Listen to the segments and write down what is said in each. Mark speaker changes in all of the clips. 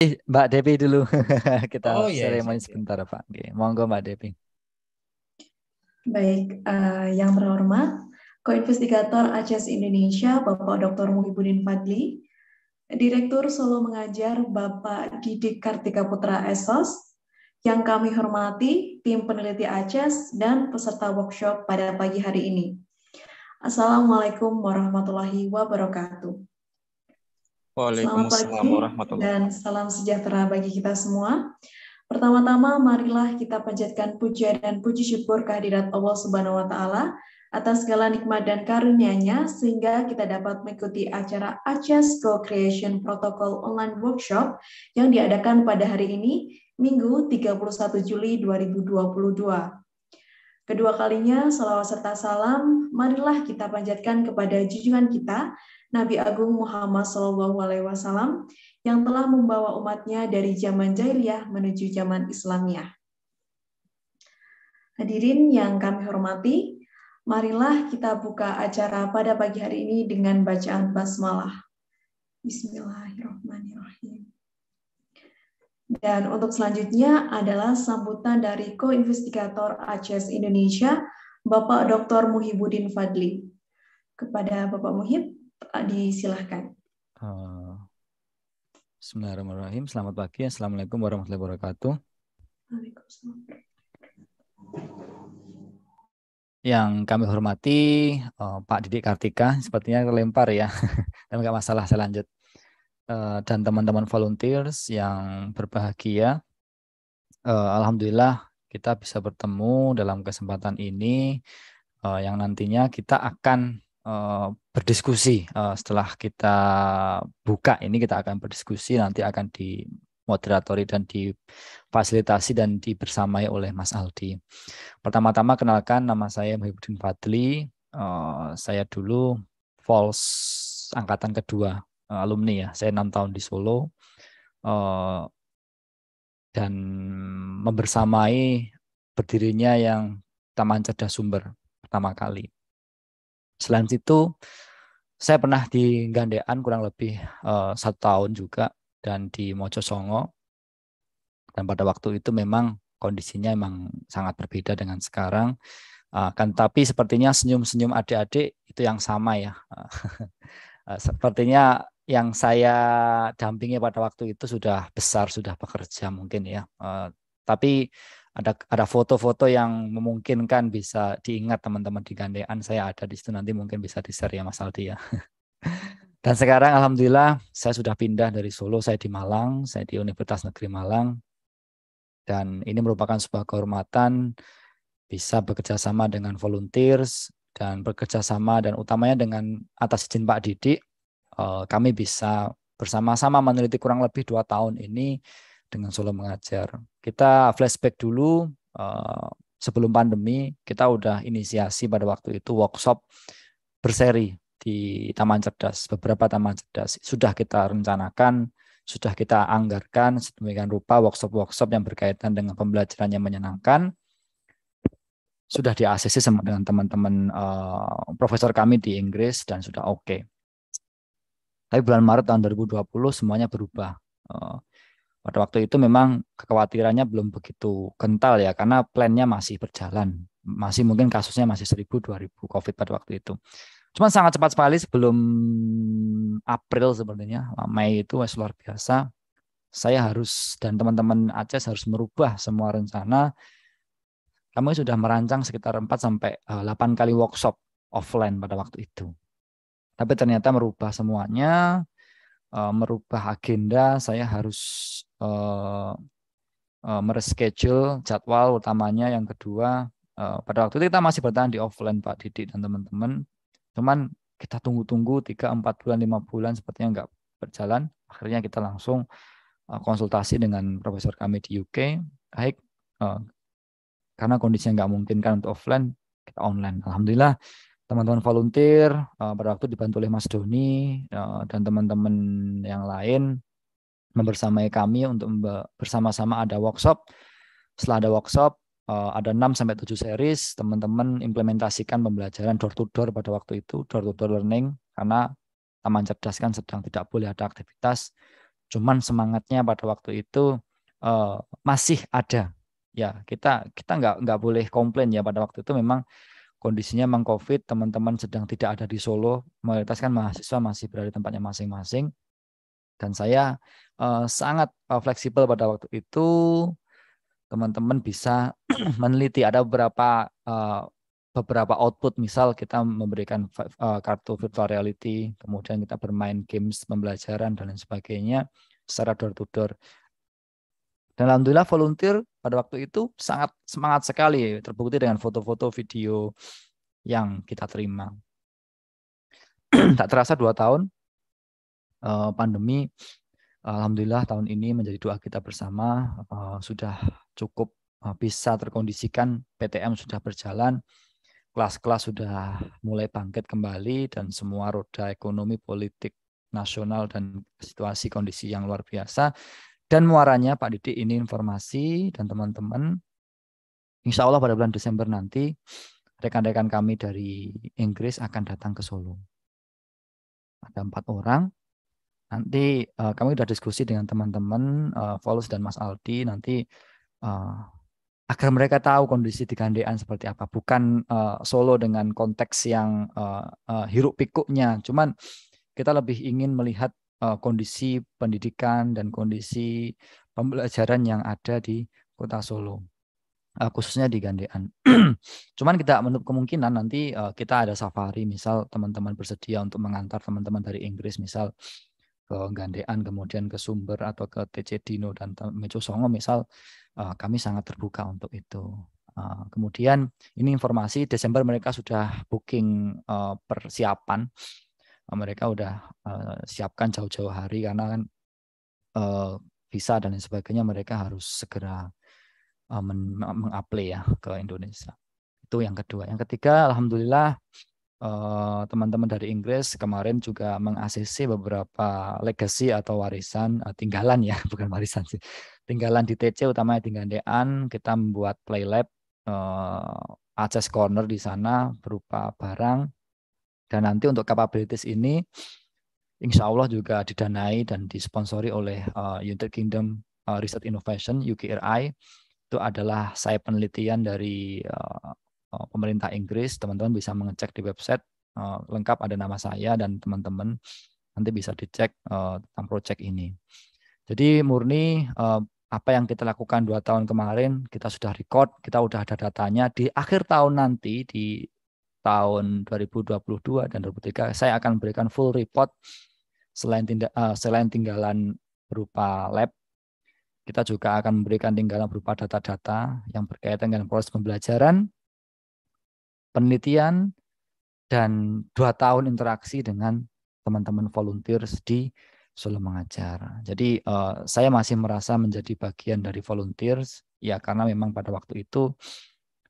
Speaker 1: Eh, Mbak Devi dulu kita oh, iya, seremoni iya, iya. sebentar Pak. Oke, monggo Mbak Devi.
Speaker 2: Baik, uh, yang terhormat, koinvestigator ACS e Indonesia Bapak Dr. Muhibudin Fadli, Direktur Solo Mengajar Bapak Didik Kartika Putra Esos, yang kami hormati tim peneliti ACES dan peserta workshop pada pagi hari ini. Assalamualaikum warahmatullahi wabarakatuh.
Speaker 3: Waalaikumsalam warahmatullahi dan
Speaker 2: salam sejahtera bagi kita semua. Pertama-tama marilah kita panjatkan puja dan puji syukur kehadirat Allah Subhanahu wa taala atas segala nikmat dan karunia-Nya sehingga kita dapat mengikuti acara Aces Go Creation Protocol Online Workshop yang diadakan pada hari ini Minggu 31 Juli 2022. Kedua kalinya, selawat serta salam, marilah kita panjatkan kepada junjungan kita, Nabi Agung Muhammad SAW yang telah membawa umatnya dari zaman jahiliyah menuju zaman Islamiyah. Hadirin yang kami hormati, marilah kita buka acara pada pagi hari ini dengan bacaan basmalah. Bismillahirrahmanirrahim. Dan untuk selanjutnya adalah sambutan dari koinvestigator ACS Indonesia, Bapak Dr. Muhibudin Fadli. Kepada Bapak Muhib, disilahkan.
Speaker 1: Uh, Bismillahirrahmanirrahim. Selamat pagi. Assalamualaikum warahmatullahi wabarakatuh. Yang kami hormati uh, Pak Didik Kartika, sepertinya terlempar ya, tapi nggak masalah saya lanjut. Uh, dan teman-teman volunteers yang berbahagia, uh, alhamdulillah kita bisa bertemu dalam kesempatan ini uh, yang nantinya kita akan uh, berdiskusi uh, setelah kita buka ini kita akan berdiskusi nanti akan di moderatori dan difasilitasi dan dibersamai oleh Mas Aldi. Pertama-tama kenalkan nama saya Muhyiddin Fadli. Uh, saya dulu Vols angkatan kedua uh, alumni ya. Saya enam tahun di Solo uh, dan membersamai berdirinya yang Taman Cerdas Sumber pertama kali. Selain itu, saya pernah di Gandean kurang lebih uh, satu tahun juga dan di Mojosongo. Dan pada waktu itu memang kondisinya memang sangat berbeda dengan sekarang. Uh, kan tapi sepertinya senyum-senyum adik-adik itu yang sama ya. uh, sepertinya yang saya dampingi pada waktu itu sudah besar, sudah bekerja mungkin ya. Uh, tapi ada ada foto-foto yang memungkinkan bisa diingat teman-teman di gandean saya ada di situ nanti mungkin bisa di share ya Mas Aldi ya. Dan sekarang alhamdulillah saya sudah pindah dari Solo, saya di Malang, saya di Universitas Negeri Malang. Dan ini merupakan sebuah kehormatan bisa bekerja sama dengan volunteers dan bekerja sama dan utamanya dengan atas izin Pak Didik eh, kami bisa bersama-sama meneliti kurang lebih dua tahun ini dengan Solo Mengajar. Kita flashback dulu uh, sebelum pandemi kita udah inisiasi pada waktu itu workshop berseri di Taman Cerdas, beberapa taman cerdas sudah kita rencanakan, sudah kita anggarkan sedemikian rupa workshop-workshop yang berkaitan dengan pembelajaran yang menyenangkan sudah di sama dengan teman-teman uh, profesor kami di Inggris dan sudah oke. Okay. Tapi bulan Maret tahun 2020 semuanya berubah. Uh, pada waktu itu memang kekhawatirannya belum begitu kental ya karena plannya masih berjalan masih mungkin kasusnya masih 1000 2000 covid pada waktu itu cuma sangat cepat sekali sebelum April sebenarnya Mei itu wes luar biasa saya harus dan teman-teman Aceh harus merubah semua rencana kami sudah merancang sekitar 4 sampai 8 eh, kali workshop offline pada waktu itu tapi ternyata merubah semuanya eh, merubah agenda saya harus uh, uh, mereschedule jadwal utamanya. Yang kedua, uh, pada waktu itu kita masih bertahan di offline Pak Didik dan teman-teman. Cuman kita tunggu-tunggu 3, empat bulan, lima bulan sepertinya nggak berjalan. Akhirnya kita langsung uh, konsultasi dengan profesor kami di UK. Baik, uh, karena kondisinya nggak mungkin kan untuk offline, kita online. Alhamdulillah teman-teman volunteer uh, pada waktu dibantu oleh Mas Doni uh, dan teman-teman yang lain membersamai kami untuk bersama-sama ada workshop. Setelah ada workshop, eh, ada 6 sampai 7 series, teman-teman implementasikan pembelajaran door to door pada waktu itu, door to door learning karena Taman Cerdas kan sedang tidak boleh ada aktivitas. Cuman semangatnya pada waktu itu eh, masih ada. Ya, kita kita nggak nggak boleh komplain ya pada waktu itu memang kondisinya memang COVID, teman-teman sedang tidak ada di Solo, mayoritas kan mahasiswa masih berada di tempatnya masing-masing. Dan saya uh, sangat uh, fleksibel pada waktu itu. Teman-teman bisa meneliti ada beberapa uh, beberapa output misal kita memberikan uh, kartu virtual reality kemudian kita bermain games pembelajaran dan lain sebagainya secara door to door dan alhamdulillah volunteer pada waktu itu sangat semangat sekali terbukti dengan foto-foto video yang kita terima tak terasa dua tahun Eh, pandemi alhamdulillah tahun ini menjadi doa kita bersama eh, sudah cukup eh, bisa terkondisikan PTM sudah berjalan kelas-kelas sudah mulai bangkit kembali dan semua roda ekonomi politik nasional dan situasi kondisi yang luar biasa dan muaranya Pak Didik ini informasi dan teman-teman Insya Allah pada bulan Desember nanti rekan-rekan kami dari Inggris akan datang ke Solo. Ada empat orang Nanti uh, kami sudah diskusi dengan teman-teman uh, dan Mas Aldi nanti uh, agar mereka tahu kondisi di Gandean seperti apa, bukan uh, solo dengan konteks yang uh, uh, hiruk pikuknya. Cuman kita lebih ingin melihat uh, kondisi pendidikan dan kondisi pembelajaran yang ada di Kota Solo. Uh, khususnya di Gandean. Cuman kita menutup kemungkinan nanti uh, kita ada safari, misal teman-teman bersedia untuk mengantar teman-teman dari Inggris, misal ke Gandean kemudian ke Sumber atau ke TC Dino dan Mejo Songo misal kami sangat terbuka untuk itu. kemudian ini informasi Desember mereka sudah booking persiapan mereka sudah siapkan jauh-jauh hari karena kan uh, visa dan lain sebagainya mereka harus segera uh, ya ke Indonesia itu yang kedua yang ketiga alhamdulillah Eh, teman-teman dari Inggris kemarin juga meng beberapa legacy atau warisan eh, tinggalan ya bukan warisan sih tinggalan di TC utamanya di Gandean kita membuat playlab uh, eh, access corner di sana berupa barang dan nanti untuk capabilities ini Insya Allah juga didanai dan disponsori oleh uh, United Kingdom Research Innovation UKRI itu adalah saya penelitian dari uh, Eh, pemerintah Inggris, teman-teman bisa mengecek di website eh, lengkap ada nama saya dan teman-teman nanti bisa dicek eh, tentang proyek ini. Jadi murni apa yang kita lakukan dua tahun kemarin kita sudah record, kita sudah ada datanya di akhir tahun nanti di tahun 2022 dan 2023 saya akan berikan full report selain tindak, selain tinggalan berupa lab kita juga akan memberikan tinggalan berupa data-data yang berkaitan dengan proses pembelajaran penelitian dan dua tahun interaksi dengan teman-teman volunteers di Solo Mengajar. Jadi uh, saya masih merasa menjadi bagian dari volunteers ya karena memang pada waktu itu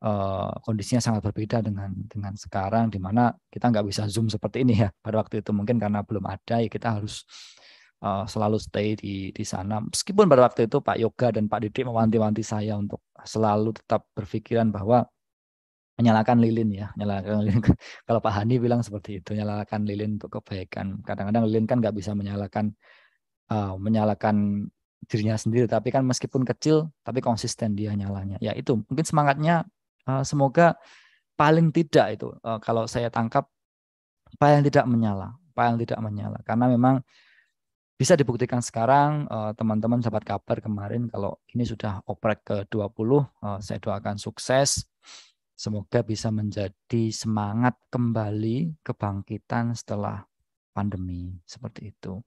Speaker 1: uh, kondisinya sangat berbeda dengan dengan sekarang di mana kita nggak bisa zoom seperti ini ya pada waktu itu mungkin karena belum ada ya kita harus uh, selalu stay di di sana meskipun pada waktu itu Pak Yoga dan Pak Didik mewanti-wanti saya untuk selalu tetap berpikiran bahwa menyalakan lilin ya menyalakan lilin kalau Pak Hani bilang seperti itu nyalakan lilin untuk kebaikan kadang-kadang lilin kan nggak bisa menyalakan uh, menyalakan dirinya sendiri tapi kan meskipun kecil tapi konsisten dia nyalanya ya itu mungkin semangatnya uh, semoga paling tidak itu uh, kalau saya tangkap paling tidak menyala paling tidak menyala karena memang bisa dibuktikan sekarang teman-teman dapat kabar kemarin kalau ini sudah oprek ke 20 saya doakan sukses Semoga bisa menjadi semangat kembali kebangkitan setelah pandemi seperti itu.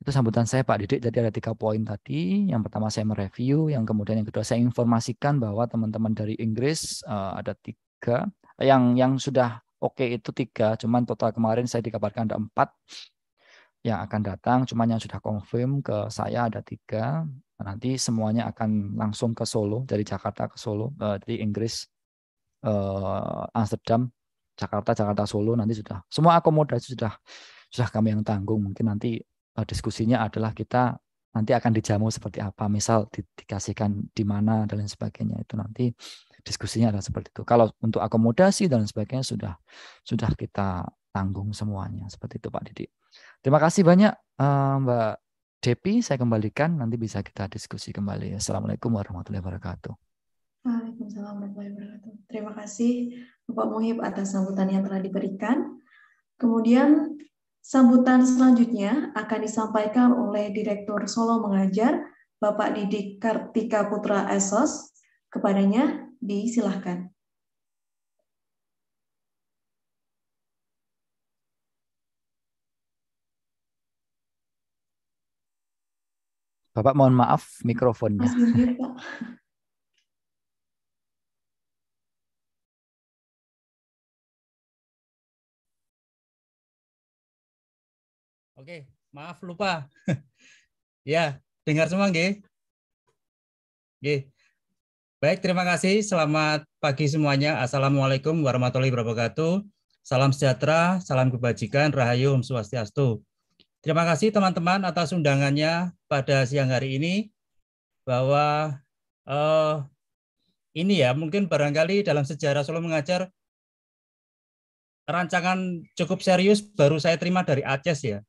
Speaker 1: Itu sambutan saya Pak Didik. Jadi ada tiga poin tadi. Yang pertama saya mereview, yang kemudian yang kedua saya informasikan bahwa teman-teman dari Inggris uh, ada tiga, yang yang sudah oke okay itu tiga, cuman total kemarin saya dikabarkan ada empat yang akan datang, cuman yang sudah confirm ke saya ada tiga. Nanti semuanya akan langsung ke Solo dari Jakarta ke Solo uh, di Inggris eh, Amsterdam, Jakarta, Jakarta Solo nanti sudah semua akomodasi sudah sudah kami yang tanggung. Mungkin nanti eh, diskusinya adalah kita nanti akan dijamu seperti apa, misal di, dikasihkan di mana dan lain sebagainya itu nanti diskusinya adalah seperti itu. Kalau untuk akomodasi dan lain sebagainya sudah sudah kita tanggung semuanya seperti itu Pak Didi Terima kasih banyak eh, Mbak Depi, saya kembalikan nanti bisa kita diskusi kembali. Assalamualaikum warahmatullahi wabarakatuh.
Speaker 2: Waalaikumsalam warahmatullahi wabarakatuh. Terima kasih Bapak Muhib atas sambutan yang telah diberikan. Kemudian sambutan selanjutnya akan disampaikan oleh Direktur Solo Mengajar, Bapak Didik Kartika Putra Esos. Kepadanya disilahkan.
Speaker 3: Bapak mohon maaf mikrofonnya. Oke, maaf lupa. ya, dengar semua gih. Gih, Baik, terima kasih. Selamat pagi semuanya.
Speaker 4: Assalamualaikum warahmatullahi wabarakatuh. Salam sejahtera, salam kebajikan, rahayu, om swastiastu. Terima kasih teman-teman atas undangannya pada siang hari ini bahwa uh, ini ya mungkin barangkali dalam sejarah
Speaker 3: selalu mengajar rancangan cukup serius baru saya terima dari Aceh ya.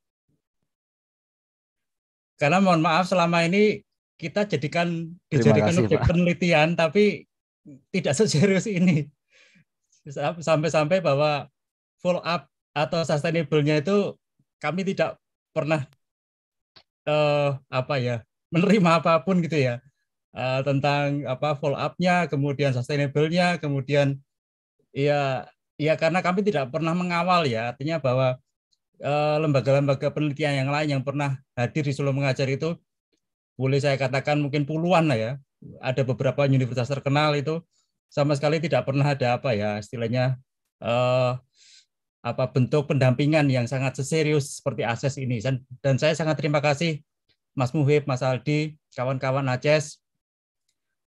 Speaker 3: Karena mohon maaf selama ini
Speaker 4: kita jadikan dijadikan objek penelitian tapi tidak seserius ini. Sampai-sampai bahwa follow up atau sustainable-nya itu kami tidak pernah uh, apa ya menerima apapun gitu ya uh, tentang apa follow up-nya kemudian sustainable-nya kemudian ya ya karena kami tidak pernah mengawal ya artinya bahwa Eh, lembaga-lembaga penelitian yang lain yang pernah hadir di Solo Mengajar itu boleh saya katakan mungkin puluhan lah ya. Ada beberapa universitas terkenal itu sama sekali tidak pernah ada apa ya istilahnya eh, apa bentuk pendampingan yang sangat serius seperti akses ini dan, dan saya sangat terima kasih Mas Muhib, Mas Aldi, kawan-kawan Aces,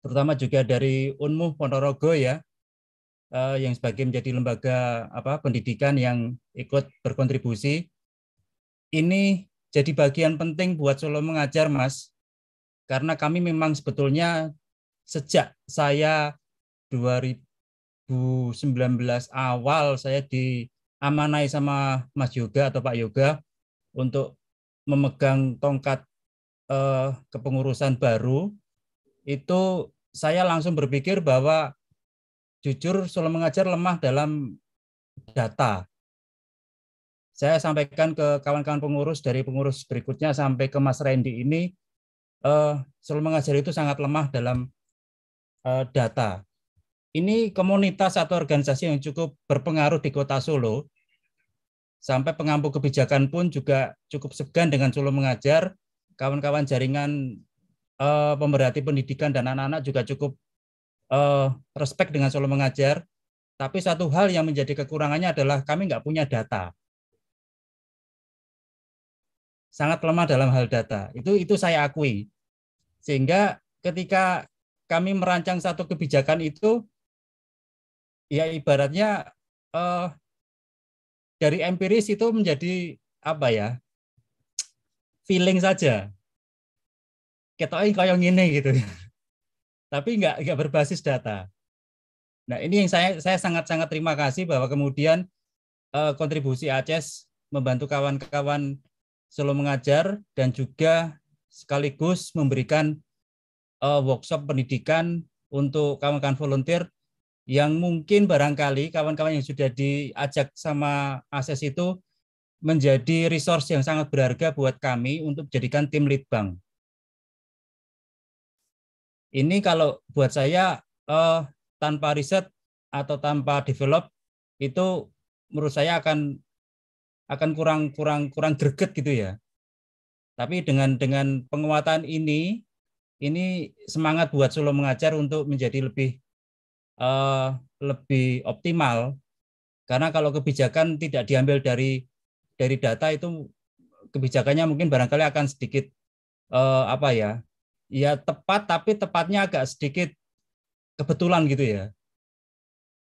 Speaker 4: terutama juga dari Unmu Ponorogo ya uh, yang sebagai menjadi lembaga apa pendidikan yang ikut berkontribusi ini jadi bagian penting buat Solo mengajar Mas karena kami memang sebetulnya sejak saya 2019 awal saya diamanai sama Mas Yoga atau Pak Yoga untuk memegang tongkat eh, kepengurusan baru itu saya langsung berpikir bahwa jujur Solo Mengajar lemah dalam data. Saya sampaikan ke kawan-kawan pengurus dari pengurus berikutnya sampai ke Mas Randy ini, uh, eh, Solo Mengajar itu sangat lemah dalam uh, data. Ini komunitas atau organisasi yang cukup berpengaruh di kota Solo, sampai pengampu kebijakan pun juga cukup segan dengan Solo Mengajar. Kawan-kawan jaringan uh, pemberhati pendidikan dan anak-anak juga cukup uh, respect dengan solo mengajar, tapi satu hal yang menjadi kekurangannya adalah kami nggak punya data. Sangat lemah dalam hal data. Itu itu saya akui. Sehingga ketika kami merancang satu kebijakan itu,
Speaker 3: ya ibaratnya uh, dari empiris itu menjadi apa ya feeling saja. Ketoknya
Speaker 4: kayak gini gitu tapi nggak nggak berbasis data. Nah ini yang saya saya sangat-sangat terima kasih bahwa kemudian uh, kontribusi Aces membantu kawan-kawan selalu mengajar dan juga sekaligus memberikan uh, workshop pendidikan untuk kawan-kawan volunteer yang mungkin barangkali kawan-kawan yang sudah diajak sama ACES itu menjadi resource yang sangat berharga buat kami untuk jadikan tim lead bank. Ini kalau buat saya eh, tanpa riset atau tanpa develop itu menurut saya akan akan kurang kurang kurang greget gitu ya. Tapi dengan dengan penguatan ini ini semangat buat Solo mengajar untuk menjadi lebih uh, lebih optimal karena kalau kebijakan tidak diambil dari dari data itu kebijakannya mungkin barangkali akan sedikit uh, apa ya ya tepat tapi tepatnya agak sedikit kebetulan gitu ya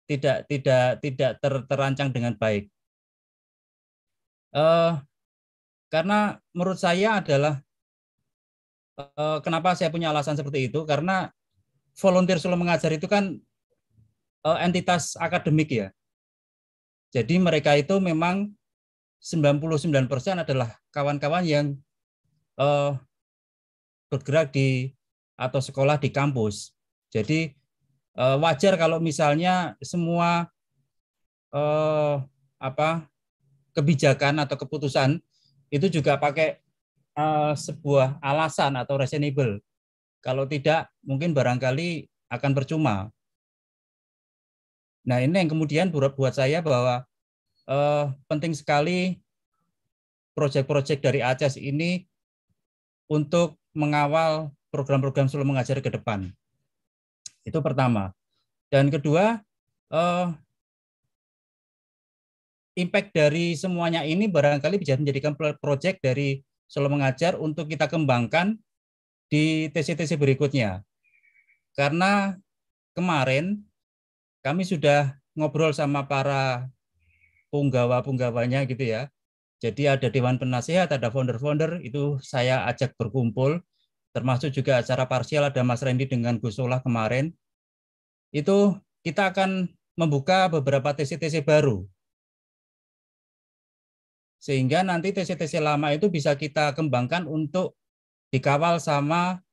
Speaker 3: tidak tidak tidak ter, terancang dengan baik uh, karena menurut saya adalah uh, kenapa saya
Speaker 4: punya alasan seperti itu karena volunteer solo mengajar itu kan uh, entitas akademik ya jadi mereka itu memang 99% adalah kawan-kawan yang uh, bergerak di atau sekolah di kampus. Jadi eh, wajar kalau misalnya semua eh, apa kebijakan atau keputusan itu juga pakai eh, sebuah alasan atau reasonable. Kalau tidak, mungkin barangkali akan percuma. Nah ini yang kemudian buat buat saya bahwa eh, penting sekali proyek-proyek dari Aceh ini untuk mengawal program-program solo mengajar ke depan. Itu pertama. Dan kedua, eh, impact dari semuanya ini barangkali bisa menjadikan proyek dari Solo Mengajar untuk kita kembangkan di TC-TC berikutnya. Karena kemarin kami sudah ngobrol sama para punggawa-punggawanya gitu ya. Jadi ada dewan penasehat, ada founder-founder itu saya ajak berkumpul, termasuk juga acara parsial ada Mas Randy dengan Gus Solah kemarin. Itu kita akan membuka beberapa TC-TC baru. Sehingga nanti TC-TC lama itu bisa kita kembangkan untuk dikawal sama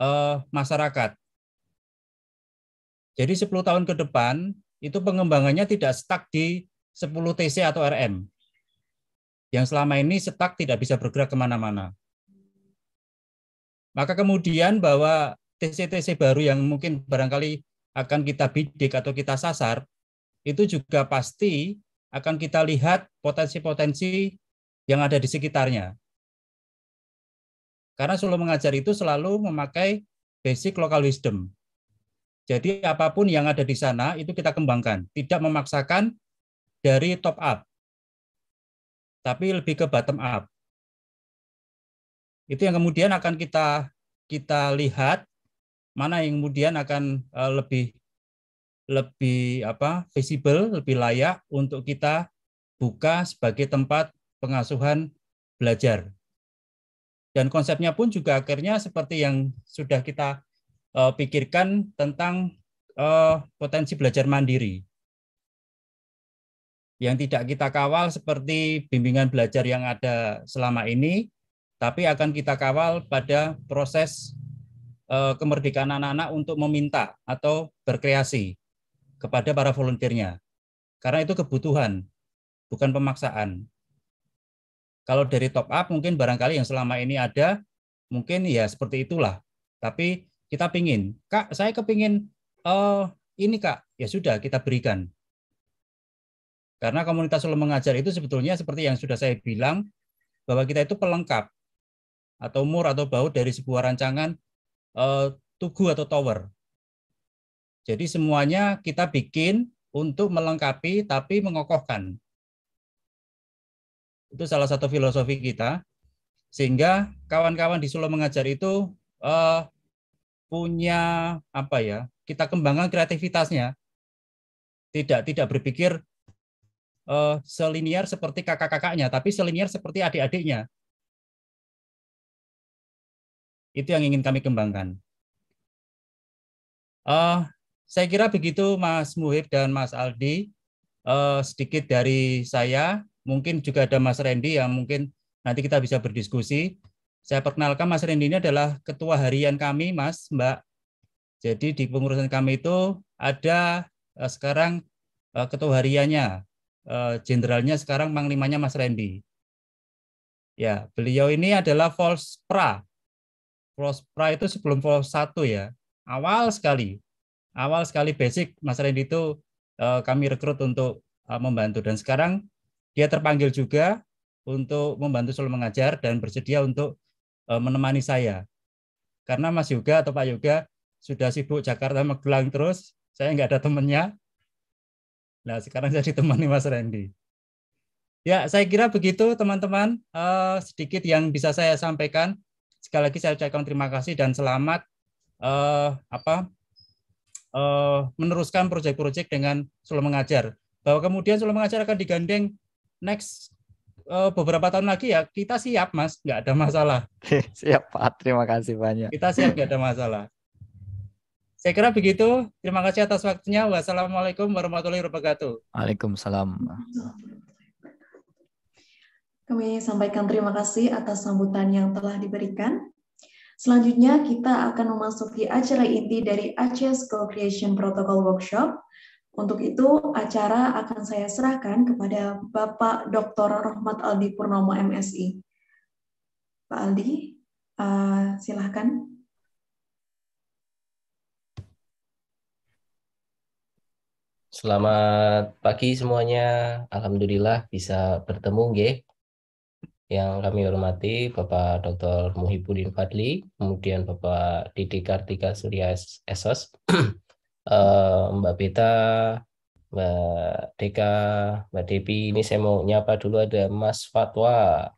Speaker 4: uh, masyarakat. Jadi 10 tahun ke depan itu pengembangannya tidak stuck di 10 TC atau RM, yang selama ini setak tidak bisa bergerak kemana-mana. Maka kemudian bahwa TC-TC baru yang mungkin barangkali akan kita bidik atau kita sasar, itu juga pasti akan kita lihat potensi-potensi yang ada di sekitarnya. Karena selalu mengajar itu selalu memakai basic local wisdom. Jadi apapun yang ada di sana itu kita kembangkan,
Speaker 3: tidak memaksakan dari top up tapi lebih ke bottom up. Itu yang kemudian akan kita kita
Speaker 4: lihat mana yang kemudian akan eh, lebih lebih apa visible, lebih layak untuk kita buka sebagai tempat pengasuhan belajar. Dan konsepnya pun juga akhirnya seperti yang sudah kita uh, pikirkan tentang uh, potensi belajar mandiri yang tidak kita kawal seperti bimbingan belajar yang ada selama ini, tapi akan kita kawal pada proses eh, kemerdekaan anak-anak untuk meminta atau berkreasi kepada para volunteernya. Karena itu kebutuhan, bukan pemaksaan. Kalau dari top up mungkin barangkali yang selama ini ada, mungkin ya seperti itulah. Tapi kita pingin, Kak, saya kepingin oh, ini Kak, ya sudah kita berikan. Karena komunitas ulama mengajar itu sebetulnya seperti yang sudah saya bilang bahwa kita itu pelengkap atau mur atau baut dari sebuah rancangan uh, tugu atau tower. Jadi semuanya kita bikin untuk melengkapi tapi mengokohkan. Itu salah satu filosofi kita. Sehingga kawan-kawan di Solo Mengajar itu uh, punya apa ya? Kita kembangkan kreativitasnya.
Speaker 3: Tidak tidak berpikir uh, selinier seperti kakak-kakaknya, tapi selinier seperti adik-adiknya. Itu yang ingin kami kembangkan. Uh, saya kira begitu Mas Muhib dan Mas
Speaker 4: Aldi. Uh, sedikit dari saya, mungkin juga ada Mas Randy yang mungkin nanti kita bisa berdiskusi. Saya perkenalkan Mas Randy ini adalah ketua harian kami, Mas, Mbak. Jadi di pengurusan kami itu ada uh, sekarang uh, ketua hariannya, Eh, jenderalnya sekarang panglimanya Mas Randy. Ya, beliau ini adalah false pra. false pra itu sebelum false 1 ya. Awal sekali. Awal sekali basic Mas Randy itu eh, kami rekrut untuk eh, membantu dan sekarang dia terpanggil juga untuk membantu selalu mengajar dan bersedia untuk menemani saya. Karena Mas Yoga atau Pak Yoga sudah sibuk Jakarta Magelang terus, saya nggak ada temennya. Nah, sekarang saya ditemani Mas Randy. Ya, saya kira begitu teman-teman. Uh, sedikit yang bisa saya sampaikan. Sekali lagi saya ucapkan terima kasih dan selamat uh, apa uh, meneruskan proyek-proyek dengan Solo Mengajar. Bahwa kemudian Solo Mengajar akan digandeng next uh, beberapa tahun lagi ya kita siap Mas, nggak ada masalah.
Speaker 1: siap Pak, terima kasih banyak.
Speaker 4: Kita siap nggak ada masalah. Saya kira begitu. Terima kasih atas waktunya. Wassalamualaikum warahmatullahi wabarakatuh.
Speaker 1: Waalaikumsalam.
Speaker 2: Kami sampaikan terima kasih atas sambutan yang telah diberikan. Selanjutnya, kita akan memasuki acara inti dari Aceh School Creation Protocol Workshop. Untuk itu, acara akan saya serahkan kepada Bapak Dr. Rahmat Aldi Purnomo, MSI. Pak Aldi, uh, eh, silahkan.
Speaker 5: Selamat pagi semuanya. Alhamdulillah bisa bertemu nggih. Yang kami hormati Bapak Dr. Muhibudin Fadli, kemudian Bapak Didi Kartika Surya Esos, eh, Mbak Beta, Mbak Deka, Mbak Depi. Ini saya mau nyapa dulu ada Mas Fatwa.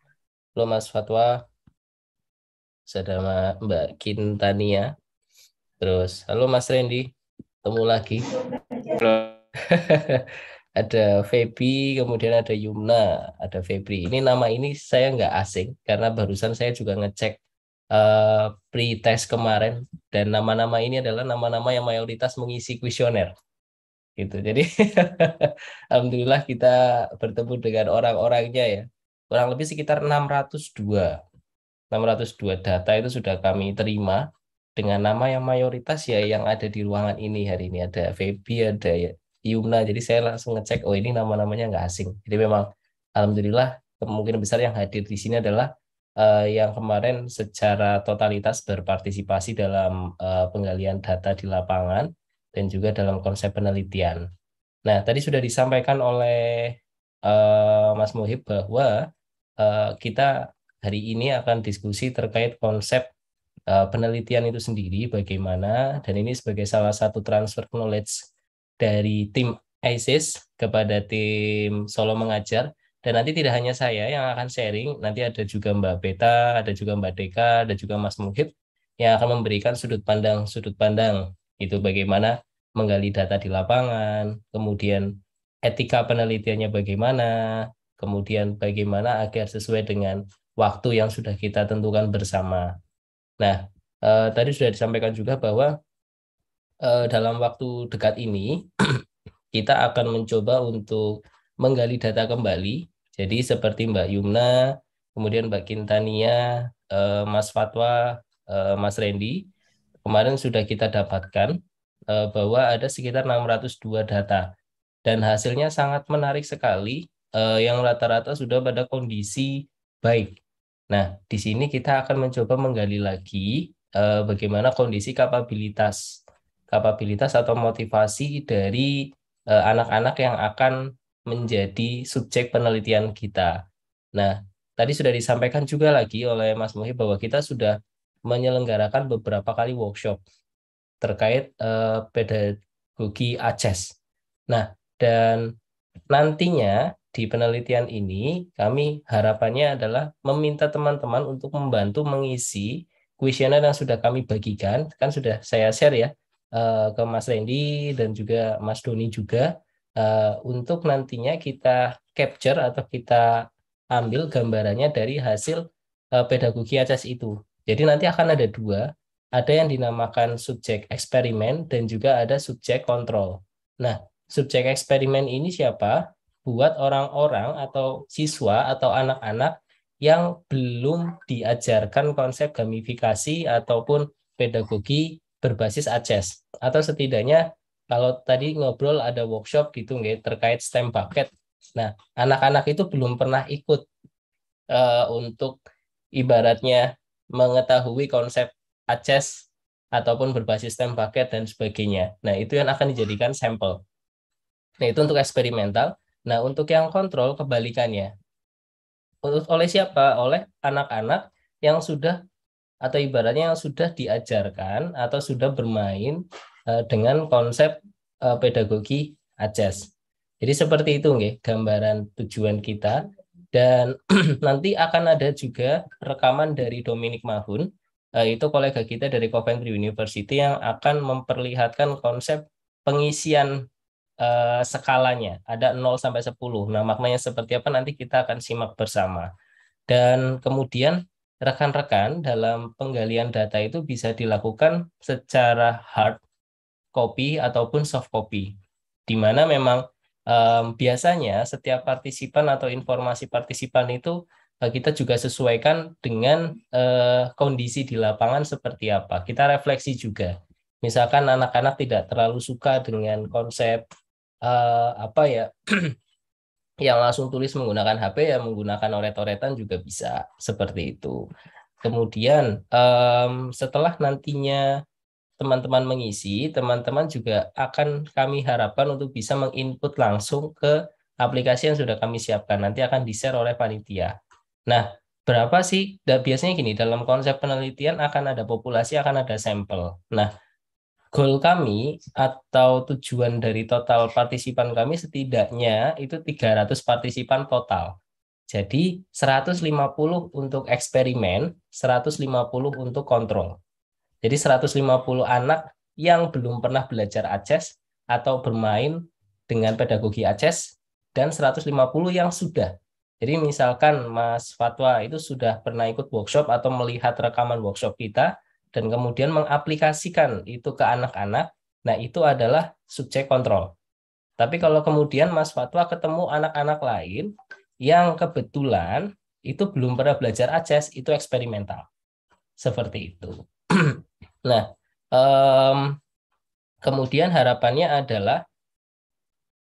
Speaker 5: Halo Mas Fatwa. Saudara Mbak Kintania. Terus, halo Mas Randy. Ketemu lagi. ada Febi, kemudian ada Yumna, ada Febri. Ini nama ini saya nggak asing karena barusan saya juga ngecek uh, pre-test kemarin dan nama-nama ini adalah nama-nama yang mayoritas mengisi kuesioner. Gitu. Jadi alhamdulillah kita bertemu dengan orang-orangnya ya. Kurang lebih sekitar 602. 602 data itu sudah kami terima dengan nama yang mayoritas ya yang ada di ruangan ini hari ini ada Febi ada ya Yumna jadi saya langsung ngecek oh ini nama-namanya nggak asing jadi memang alhamdulillah kemungkinan besar yang hadir di sini adalah uh, yang kemarin secara totalitas berpartisipasi dalam uh, penggalian data di lapangan dan juga dalam konsep penelitian nah tadi sudah disampaikan oleh uh, Mas Mohib bahwa uh, kita hari ini akan diskusi terkait konsep uh, penelitian itu sendiri bagaimana dan ini sebagai salah satu transfer knowledge dari tim ISIS kepada tim Solo Mengajar. Dan nanti tidak hanya saya yang akan sharing, nanti ada juga Mbak Beta, ada juga Mbak Deka, ada juga Mas Muhib yang akan memberikan sudut pandang-sudut pandang itu bagaimana menggali data di lapangan, kemudian etika penelitiannya bagaimana, kemudian bagaimana agar sesuai dengan waktu yang sudah kita tentukan bersama. Nah, eh, tadi sudah disampaikan juga bahwa uh, dalam waktu dekat ini kita akan mencoba untuk menggali data kembali. Jadi seperti Mbak Yumna, kemudian Mbak Kintania, uh, Mas Fatwa, uh, Mas Randy, kemarin sudah kita dapatkan uh, bahwa ada sekitar 602 data dan hasilnya sangat menarik sekali uh, yang rata-rata sudah pada kondisi baik. Nah, di sini kita akan mencoba menggali lagi uh, bagaimana kondisi kapabilitas kapabilitas atau motivasi dari eh, anak-anak yang akan menjadi subjek penelitian kita. Nah, tadi sudah disampaikan juga lagi oleh Mas Muhi bahwa kita sudah menyelenggarakan beberapa kali workshop terkait uh, pedagogi ACES. Nah, dan nantinya di penelitian ini kami harapannya adalah meminta teman-teman untuk membantu mengisi kuesioner yang sudah kami bagikan, kan sudah saya share ya Eh, ke Mas Randy dan juga Mas Doni juga uh, untuk nantinya kita capture atau kita ambil gambarannya dari hasil uh, pedagogi ACES itu. Jadi nanti akan ada dua, ada yang dinamakan subjek eksperimen dan juga ada subjek kontrol. Nah, subjek eksperimen ini siapa? Buat orang-orang atau siswa atau anak-anak yang belum diajarkan konsep gamifikasi ataupun pedagogi berbasis ACES atau setidaknya kalau tadi ngobrol ada workshop gitu nggak terkait STEM bucket. Nah, anak-anak itu belum pernah ikut uh, untuk ibaratnya mengetahui konsep ACES ataupun berbasis STEM bucket dan sebagainya. Nah, itu yang akan dijadikan sampel. Nah, itu untuk eksperimental. Nah, untuk yang kontrol kebalikannya. Oleh siapa? Oleh anak-anak yang sudah atau ibaratnya yang sudah diajarkan atau sudah bermain eh, dengan konsep eh, pedagogi ACES. Jadi seperti itu nggih gambaran tujuan kita dan nanti akan ada juga rekaman dari Dominic Mahun uh, itu kolega kita dari Coventry University yang akan memperlihatkan konsep pengisian skalanya ada 0 sampai 10. Nah, maknanya seperti apa nanti kita akan simak bersama. Dan kemudian rekan-rekan dalam penggalian data itu bisa dilakukan secara hard copy ataupun soft copy, di mana memang um, biasanya setiap partisipan atau informasi partisipan itu uh, kita juga sesuaikan dengan uh, kondisi di lapangan seperti apa. Kita refleksi juga. Misalkan anak-anak tidak terlalu suka dengan konsep uh, apa ya yang langsung tulis menggunakan HP ya menggunakan oret-oretan juga bisa seperti itu. Kemudian um, setelah nantinya teman-teman mengisi, teman-teman juga akan kami harapkan untuk bisa menginput langsung ke aplikasi yang sudah kami siapkan. Nanti akan di-share oleh panitia. Nah, berapa sih? Biasanya gini, dalam konsep penelitian akan ada populasi, akan ada sampel. Nah, goal kami atau tujuan dari total partisipan kami setidaknya itu 300 partisipan total. Jadi 150 untuk eksperimen, 150 untuk kontrol. Jadi 150 anak yang belum pernah belajar ACES atau bermain dengan pedagogi ACES dan 150 yang sudah. Jadi misalkan Mas Fatwa itu sudah pernah ikut workshop atau melihat rekaman workshop kita, dan kemudian mengaplikasikan itu ke anak-anak, nah itu adalah subjek kontrol. Tapi kalau kemudian Mas Fatwa ketemu anak-anak lain yang kebetulan itu belum pernah belajar ACES, itu eksperimental. Seperti itu. nah, um, kemudian harapannya adalah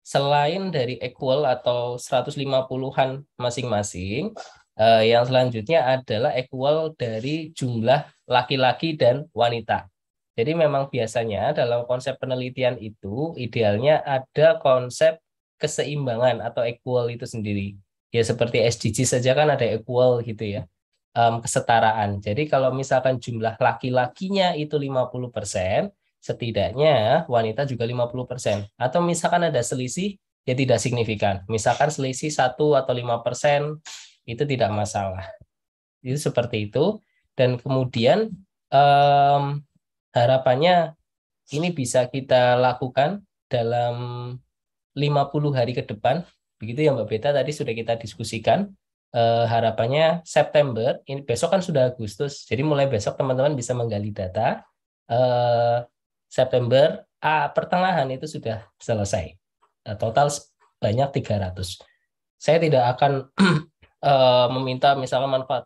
Speaker 5: selain dari equal atau 150-an masing-masing, Uh, yang selanjutnya adalah equal dari jumlah laki-laki dan wanita. Jadi memang biasanya dalam konsep penelitian itu idealnya ada konsep keseimbangan atau equal itu sendiri. Ya seperti SDG saja kan ada equal gitu ya. Um, kesetaraan. Jadi kalau misalkan jumlah laki-lakinya itu 50%, setidaknya wanita juga 50%. Atau misalkan ada selisih ya tidak signifikan. Misalkan selisih 1 atau 5% itu tidak masalah itu seperti itu dan kemudian um, harapannya ini bisa kita lakukan dalam 50 hari ke depan begitu ya Mbak Beta tadi sudah kita diskusikan Uh, harapannya September ini besok kan sudah Agustus jadi mulai besok teman-teman bisa menggali data Uh, September ah, pertengahan itu sudah selesai eh, total banyak 300 saya tidak akan uh, meminta misalnya manfaat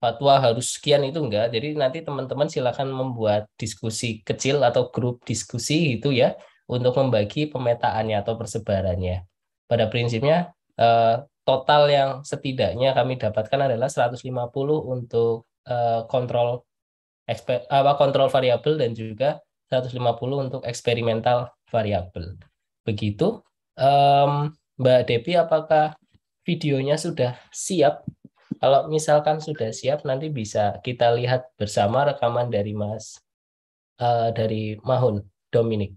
Speaker 5: fatwa harus sekian itu enggak. Jadi nanti teman-teman silakan membuat diskusi kecil atau grup diskusi itu ya untuk membagi pemetaannya atau persebarannya. Pada prinsipnya uh, total yang setidaknya kami dapatkan adalah 150 untuk eh, kontrol apa kontrol variabel dan juga 150 untuk eksperimental variabel. Begitu. Um, Mbak Devi apakah videonya sudah siap. Kalau misalkan sudah siap, nanti bisa kita lihat bersama rekaman dari Mas uh, dari Mahun Dominic.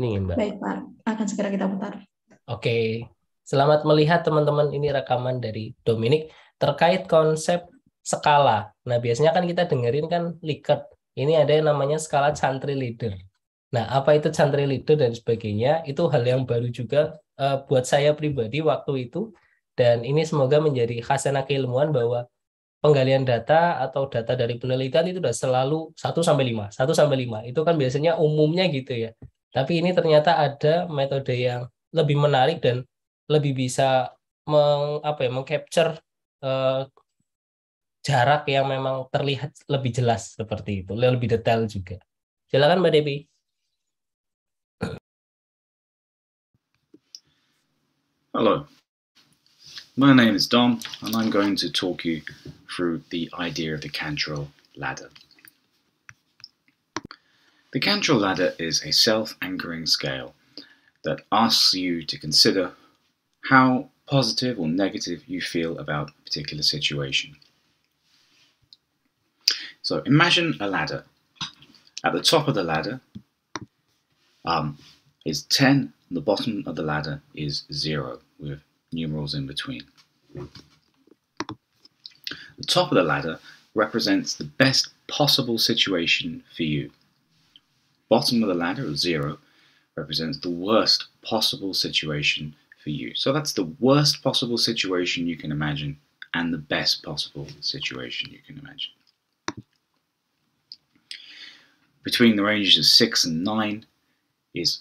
Speaker 5: Nih, Mbak. Baik,
Speaker 2: Pak. Akan segera kita putar.
Speaker 5: Oke. Selamat melihat teman-teman ini rekaman dari Dominic terkait konsep skala. Nah, biasanya kan kita dengerin kan Likert. Ini ada yang namanya skala santri leader. Nah, apa itu santri leader dan sebagainya, itu hal yang baru juga uh, buat saya pribadi waktu itu dan ini semoga menjadi khasana keilmuan bahwa penggalian data atau data dari penelitian itu sudah selalu 1 sampai 5. 1 sampai 5. Itu kan biasanya umumnya gitu ya. Tapi ini ternyata ada metode yang lebih menarik dan lebih bisa meng apa ya, mengcapture uh, jarak yang memang terlihat lebih jelas seperti itu, lebih detail juga. Silakan Mbak Debbie.
Speaker 6: Hello, my name is Dom and I'm going to talk you through the idea of the Cantrell ladder. The Cantrell ladder is a self-anchoring scale that asks you to consider how positive or negative you feel about a particular situation. So imagine a ladder. At the top of the ladder um, is 10 the bottom of the ladder is 0 with numerals in between. The top of the ladder represents the best possible situation for you. Bottom of the ladder, or zero, represents the worst possible situation for you. So that's the worst possible situation you can imagine and the best possible situation you can imagine. Between the ranges of 6 and 9 is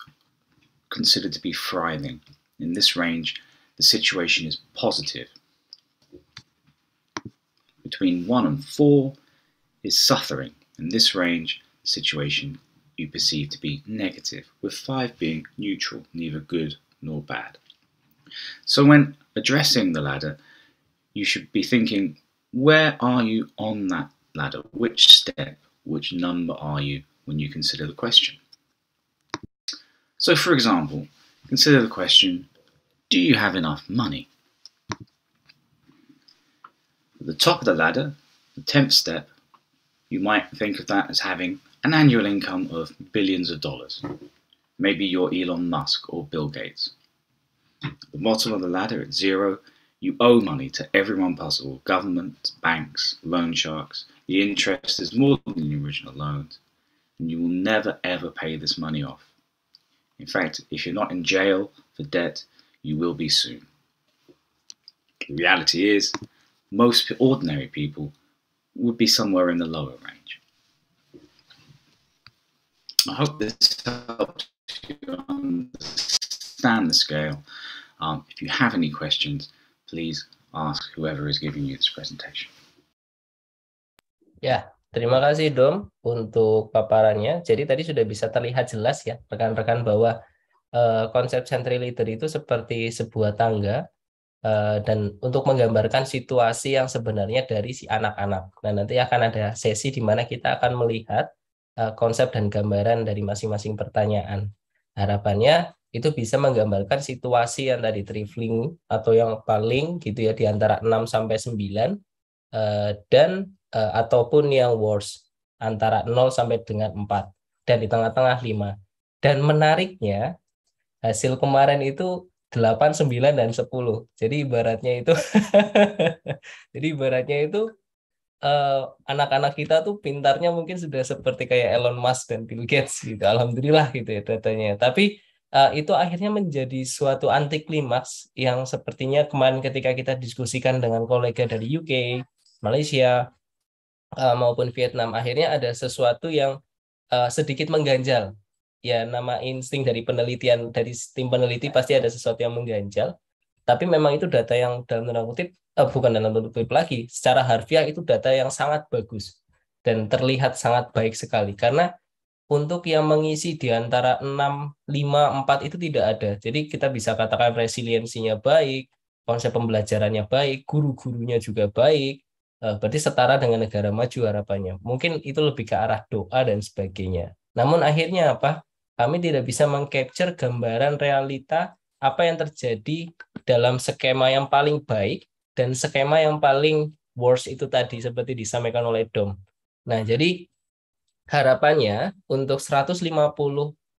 Speaker 6: considered to be thriving. In this range, the situation is positive. Between 1 and 4 is suffering. In this range, the situation you perceive to be negative, with 5 being neutral, neither good nor bad. So when addressing the ladder, you should be thinking, where are you on that ladder? Which step, which number are you when you consider the question? So for example, Consider the question, do you have enough money? At the top of the ladder, the 10th step, you might think of that as having an annual income of billions of dollars. Maybe you're Elon Musk or Bill Gates. At the bottom of the ladder at zero, you owe money to everyone possible government, banks, loan sharks. The interest is more than the original loans, and you will never ever pay this money off. In fact, if you're not in jail for debt, you will be soon. The reality is, most ordinary people would be somewhere in the lower range. I hope this helps you understand the scale. Um, if you have any questions, please ask whoever is giving you this presentation.
Speaker 5: Yeah, Terima kasih Dom untuk paparannya. Jadi tadi sudah bisa terlihat jelas ya rekan-rekan bahwa uh, konsep leader itu seperti sebuah tangga uh, dan untuk menggambarkan situasi yang sebenarnya dari si anak-anak. Nah nanti akan ada sesi di mana kita akan melihat uh, konsep dan gambaran dari masing-masing pertanyaan. Harapannya itu bisa menggambarkan situasi yang tadi trifling atau yang paling gitu ya di antara 6 sampai 9 dan uh, ataupun yang worst antara 0 sampai dengan 4 dan di tengah-tengah 5. Dan menariknya hasil kemarin itu 8, 9 dan 10. Jadi ibaratnya itu jadi ibaratnya itu eh, anak-anak uh, kita tuh pintarnya mungkin sudah seperti kayak Elon Musk dan Bill Gates gitu. Alhamdulillah gitu ya datanya. Tapi uh, itu akhirnya menjadi suatu anti klimaks yang sepertinya kemarin ketika kita diskusikan dengan kolega dari UK, Malaysia, uh, maupun Vietnam akhirnya ada sesuatu yang uh, sedikit mengganjal ya nama insting dari penelitian dari tim peneliti pasti ada sesuatu yang mengganjal tapi memang itu data yang dalam tanda kutip uh, bukan dalam tanda kutip lagi secara harfiah itu data yang sangat bagus dan terlihat sangat baik sekali karena untuk yang mengisi di antara 6, 5, 4 itu tidak ada. Jadi kita bisa katakan resiliensinya baik, konsep pembelajarannya baik, guru-gurunya juga baik, Eh, berarti setara dengan negara maju harapannya. Mungkin itu lebih ke arah doa dan sebagainya. Namun akhirnya apa? Kami tidak bisa mengcapture gambaran realita apa yang terjadi dalam skema yang paling baik dan skema yang paling worst itu tadi seperti disampaikan oleh Dom. Nah, jadi harapannya untuk 150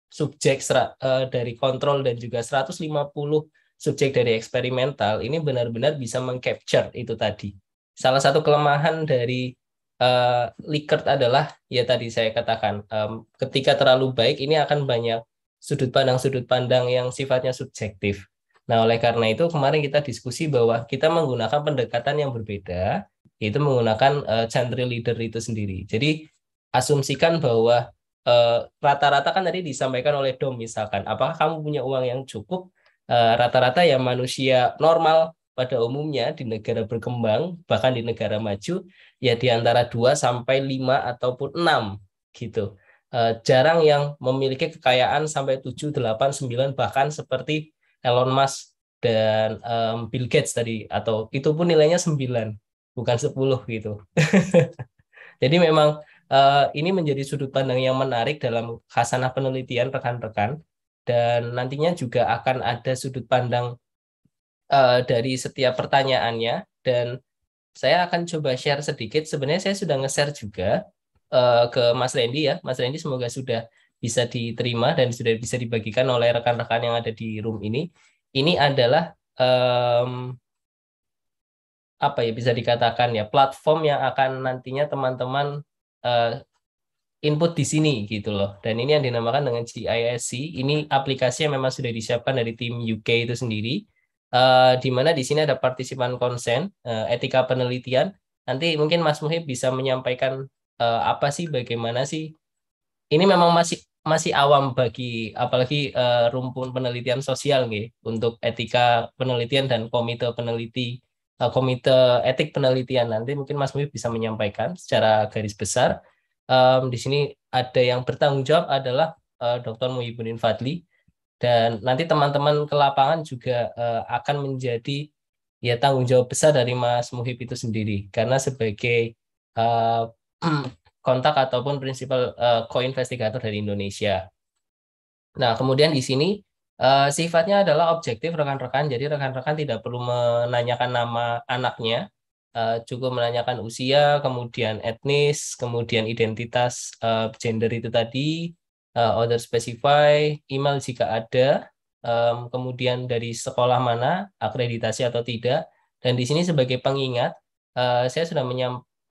Speaker 5: subjek eh, dari kontrol dan juga 150 subjek dari eksperimental ini benar-benar bisa mengcapture itu tadi salah satu kelemahan dari uh, Likert adalah ya tadi saya katakan um, ketika terlalu baik ini akan banyak sudut pandang-sudut pandang yang sifatnya subjektif. Nah, oleh karena itu kemarin kita diskusi bahwa kita menggunakan pendekatan yang berbeda, yaitu menggunakan uh, eh, country leader itu sendiri. Jadi asumsikan bahwa eh, rata-rata uh, kan tadi disampaikan oleh Dom misalkan, apakah kamu punya uang yang cukup? rata-rata uh, ya manusia normal pada umumnya di negara berkembang bahkan di negara maju ya di antara 2 sampai 5 ataupun 6 gitu. Uh, jarang yang memiliki kekayaan sampai 7, 8, 9 bahkan seperti Elon Musk dan um, Bill Gates tadi atau itu pun nilainya 9 bukan 10 gitu. Jadi memang uh, ini menjadi sudut pandang yang menarik dalam khasanah penelitian rekan-rekan dan nantinya juga akan ada sudut pandang uh, dari setiap pertanyaannya dan saya akan coba share sedikit. Sebenarnya saya sudah nge-share juga uh, ke Mas Randy ya. Mas Randy semoga sudah bisa diterima dan sudah bisa dibagikan oleh rekan-rekan yang ada di room ini. Ini adalah um, apa ya bisa dikatakan ya platform yang akan nantinya teman-teman uh, input di sini gitu loh. Dan ini yang dinamakan dengan GISC. Ini aplikasi yang memang sudah disiapkan dari tim UK itu sendiri Eh, di mana di sini ada partisipan konsen, uh, etika penelitian. Nanti mungkin Mas Muhib bisa menyampaikan uh, apa sih, bagaimana sih? Ini memang masih masih awam bagi apalagi uh, rumpun penelitian sosial nih untuk etika penelitian dan komite peneliti uh, komite etik penelitian nanti mungkin Mas Muhib bisa menyampaikan secara garis besar um, di sini ada yang bertanggung jawab adalah uh, Dr. Muhyiddin Fadli dan nanti teman-teman ke lapangan juga uh, akan menjadi ya tanggung jawab besar dari Mas Muhib itu sendiri karena sebagai uh, kontak ataupun prinsipal uh, co-investigator dari Indonesia. Nah, kemudian di sini uh, sifatnya adalah objektif rekan-rekan. Jadi rekan-rekan tidak perlu menanyakan nama anaknya, uh, cukup menanyakan usia, kemudian etnis, kemudian identitas uh, gender itu tadi, uh, order specify, email jika ada, um, kemudian dari sekolah mana, akreditasi atau tidak. Dan di sini sebagai pengingat, uh, saya sudah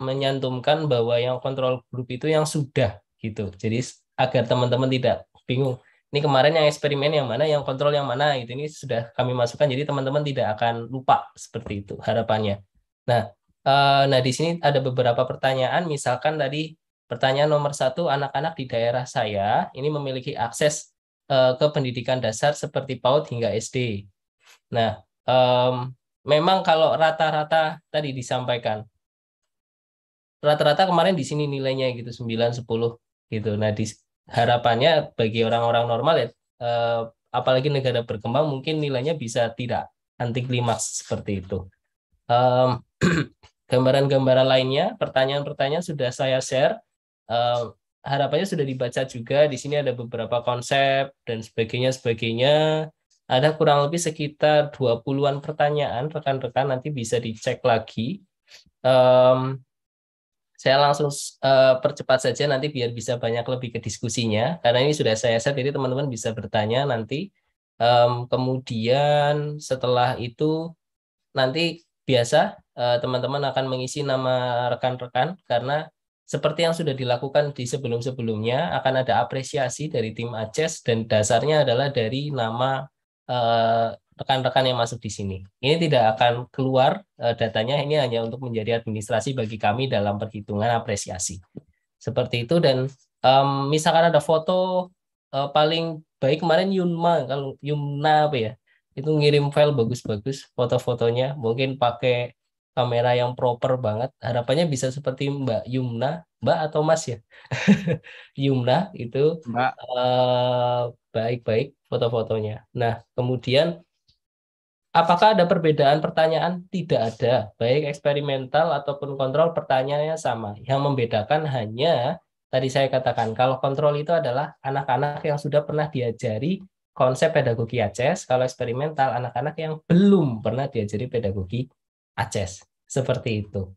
Speaker 5: menyantumkan bahwa yang kontrol grup itu yang sudah gitu. Jadi agar teman-teman tidak bingung. Ini kemarin yang eksperimen yang mana, yang kontrol yang mana, itu ini sudah kami masukkan. Jadi teman-teman tidak akan lupa seperti itu harapannya. Nah, eh, nah di sini ada beberapa pertanyaan. Misalkan tadi Pertanyaan nomor satu, anak-anak di daerah saya ini memiliki akses uh, ke pendidikan dasar seperti PAUD hingga SD. Nah, um, memang kalau rata-rata tadi disampaikan, rata-rata kemarin di sini nilainya gitu 9 10 gitu. Nah, di harapannya bagi orang-orang normal ya uh, apalagi negara berkembang mungkin nilainya bisa tidak anti klimaks seperti itu. Um, gambaran-gambaran lainnya, pertanyaan-pertanyaan sudah saya share harapannya sudah dibaca juga. Di sini ada beberapa konsep dan sebagainya sebagainya. Ada kurang lebih sekitar 20-an pertanyaan rekan-rekan nanti bisa dicek lagi. Um, saya langsung uh, percepat saja nanti biar bisa banyak lebih ke diskusinya karena ini sudah saya set jadi teman-teman bisa bertanya nanti um, kemudian setelah itu nanti biasa eh, teman-teman uh, teman -teman akan mengisi nama rekan-rekan karena seperti yang sudah dilakukan di sebelum-sebelumnya, akan ada apresiasi dari tim Aces dan dasarnya adalah dari nama rekan eh, rekan-rekan yang masuk di sini. Ini tidak akan keluar uh, datanya, ini hanya untuk menjadi administrasi bagi kami dalam perhitungan apresiasi. Seperti itu dan um, misalkan ada foto uh, paling baik kemarin Yunma kalau Yumna apa ya? Itu ngirim file bagus-bagus foto-fotonya, mungkin pakai kamera yang proper banget. Harapannya bisa seperti Mbak Yumna, Mbak atau Mas ya. Yumna itu Mbak. Eh, baik-baik foto-fotonya. Nah, kemudian apakah ada perbedaan pertanyaan? Tidak ada. Baik eksperimental ataupun kontrol pertanyaannya sama. Yang membedakan hanya tadi saya katakan kalau kontrol itu adalah anak-anak yang sudah pernah diajari konsep pedagogi ACES, kalau eksperimental anak-anak yang belum pernah diajari pedagogi Aces seperti itu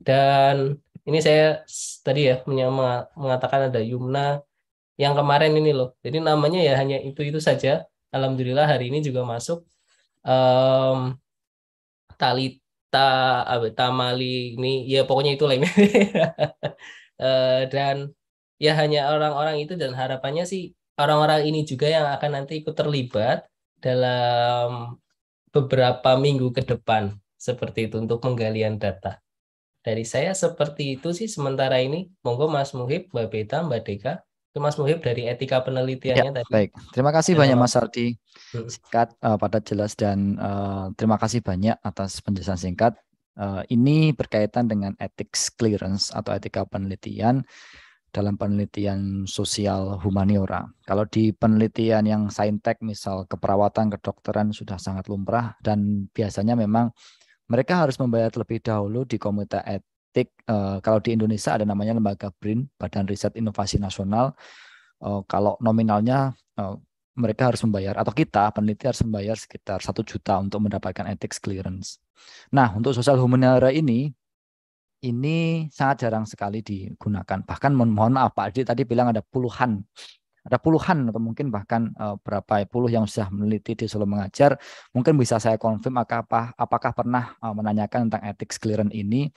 Speaker 5: dan ini saya tadi ya mengatakan ada Yumna yang kemarin ini loh jadi namanya ya hanya itu itu saja alhamdulillah hari ini juga masuk um, Talita Tamali ini ya pokoknya itu lainnya eh, dan ya hanya orang-orang itu dan harapannya sih orang-orang ini juga yang akan nanti ikut terlibat dalam beberapa minggu ke depan seperti itu untuk penggalian data. Dari saya seperti itu sih sementara ini. Monggo Mas Muhib, Mbak Beta, Mbak Deka. Itu Mas Muhib dari etika penelitiannya ya, tadi. Baik, terima kasih banyak Mas
Speaker 1: Ardi. Hmm. Singkat, uh, padat, jelas, dan uh, terima kasih banyak atas penjelasan singkat. Uh, ini berkaitan dengan ethics clearance atau etika penelitian dalam penelitian sosial humaniora. Kalau di penelitian yang saintek misal keperawatan, kedokteran sudah sangat lumrah dan biasanya memang mereka harus membayar terlebih dahulu di komite etik. Uh, kalau di Indonesia ada namanya lembaga BRIN, Badan Riset Inovasi Nasional. Uh, kalau nominalnya uh, mereka harus membayar atau kita peneliti harus membayar sekitar satu juta untuk mendapatkan etik clearance. Nah untuk sosial humanera ini ini sangat jarang sekali digunakan. Bahkan mohon maaf Pak Adi tadi bilang ada puluhan ada puluhan atau mungkin bahkan uh, berapa puluh yang sudah meneliti di Solo Mengajar. Mungkin bisa saya konfirm apakah, apakah pernah uh, menanyakan tentang etik clearance ini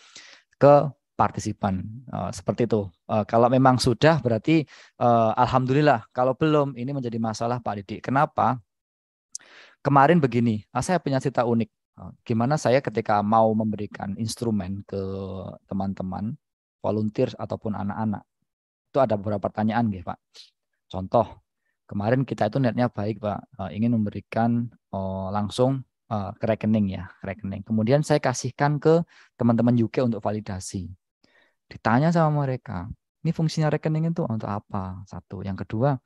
Speaker 1: ke partisipan uh, seperti itu. Uh, kalau memang sudah berarti uh, alhamdulillah. Kalau belum ini menjadi masalah Pak Didik. Kenapa? Kemarin begini, uh, saya punya cerita unik. gimana saya ketika mau memberikan instrumen ke teman-teman volunteer ataupun anak-anak itu ada beberapa pertanyaan gitu Pak. Contoh, kemarin kita itu niatnya baik Pak, eh, ingin memberikan eh, langsung ke eh, rekening ya, rekening. Kemudian saya kasihkan ke teman-teman UK untuk validasi. Ditanya sama mereka, ini fungsinya rekening itu untuk apa? Satu. Yang kedua,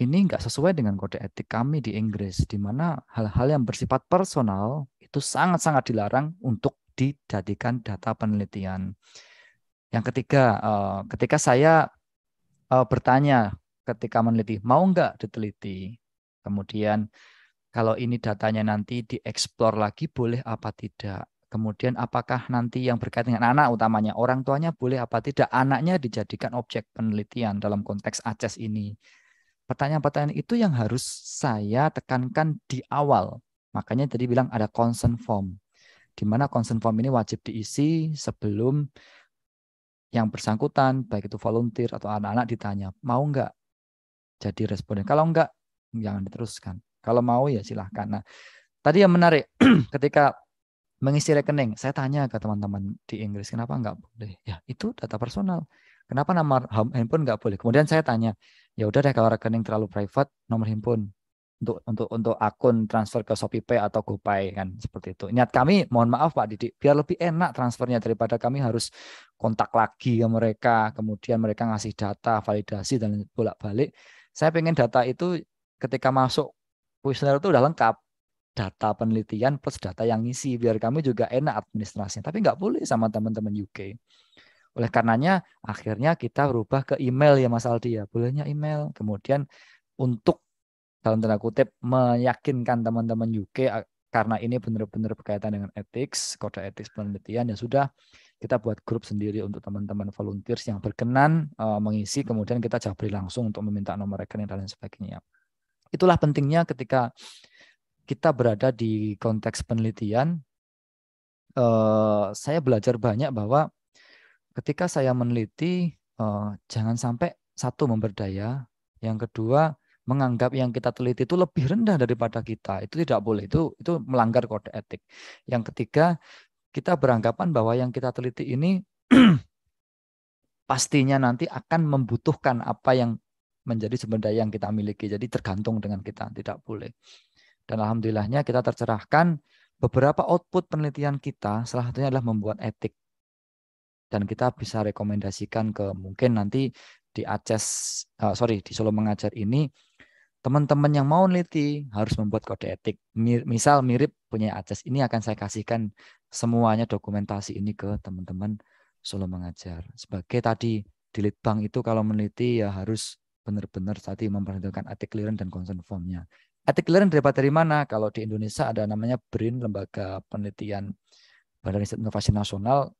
Speaker 1: ini nggak sesuai dengan kode etik kami di Inggris, di mana hal-hal yang bersifat personal itu sangat-sangat dilarang untuk dijadikan data penelitian. Yang ketiga, ketika saya bertanya ketika meneliti mau nggak diteliti kemudian kalau ini datanya nanti dieksplor lagi boleh apa tidak kemudian apakah nanti yang berkaitan dengan anak utamanya orang tuanya boleh apa tidak anaknya dijadikan objek penelitian dalam konteks ACES ini pertanyaan-pertanyaan itu yang harus saya tekankan di awal makanya tadi bilang ada consent form di mana consent form ini wajib diisi sebelum yang bersangkutan, baik itu volunteer atau anak-anak ditanya, mau nggak jadi responnya. Kalau enggak, jangan diteruskan. Kalau mau ya silahkan. Nah, tadi yang menarik ketika mengisi rekening, saya tanya ke teman-teman di Inggris, kenapa enggak boleh? Ya, itu data personal. Kenapa nomor handphone enggak boleh? Kemudian saya tanya, ya udah deh kalau rekening terlalu private, nomor handphone untuk untuk untuk akun transfer ke ShopeePay atau GoPay kan seperti itu. Niat kami mohon maaf Pak Didik biar lebih enak transfernya daripada kami harus kontak lagi ke mereka, kemudian mereka ngasih data, validasi dan bolak-balik saya pengen data itu ketika masuk kuesioner itu udah lengkap data penelitian plus data yang ngisi biar kami juga enak administrasinya. Tapi nggak boleh sama teman-teman UK. Oleh karenanya akhirnya kita rubah ke email ya Mas Aldi ya. Bolehnya email. Kemudian untuk dalam tanda kutip meyakinkan teman-teman UK karena ini benar-benar berkaitan dengan etik, kode etik penelitian ya sudah kita buat grup sendiri untuk teman-teman volunteers yang berkenan uh, mengisi kemudian kita jabri langsung untuk meminta nomor rekening dan lain sebagainya. Itulah pentingnya ketika kita berada di konteks penelitian uh, saya belajar banyak bahwa ketika saya meneliti uh, jangan sampai satu memberdaya, yang kedua menganggap yang kita teliti itu lebih rendah daripada kita itu tidak boleh itu itu melanggar kode etik yang ketiga kita beranggapan bahwa yang kita teliti ini pastinya nanti akan membutuhkan apa yang menjadi sumber daya yang kita miliki. Jadi tergantung dengan kita, tidak boleh. Dan alhamdulillahnya kita tercerahkan beberapa output penelitian kita, salah satunya adalah membuat etik. Dan kita bisa rekomendasikan ke mungkin nanti di Aceh, uh, sorry di Solo Mengajar ini teman-teman yang mau neliti harus membuat kode etik. Misal mirip punya akses ini akan saya kasihkan semuanya dokumentasi ini ke teman-teman Solo Mengajar. Sebagai tadi di Litbang itu kalau meneliti ya harus benar-benar tadi memperhatikan etik clearance dan concern formnya. Etik clearance dapat dari mana? Kalau di Indonesia ada namanya BRIN, Lembaga Penelitian Badan Riset Inovasi Nasional,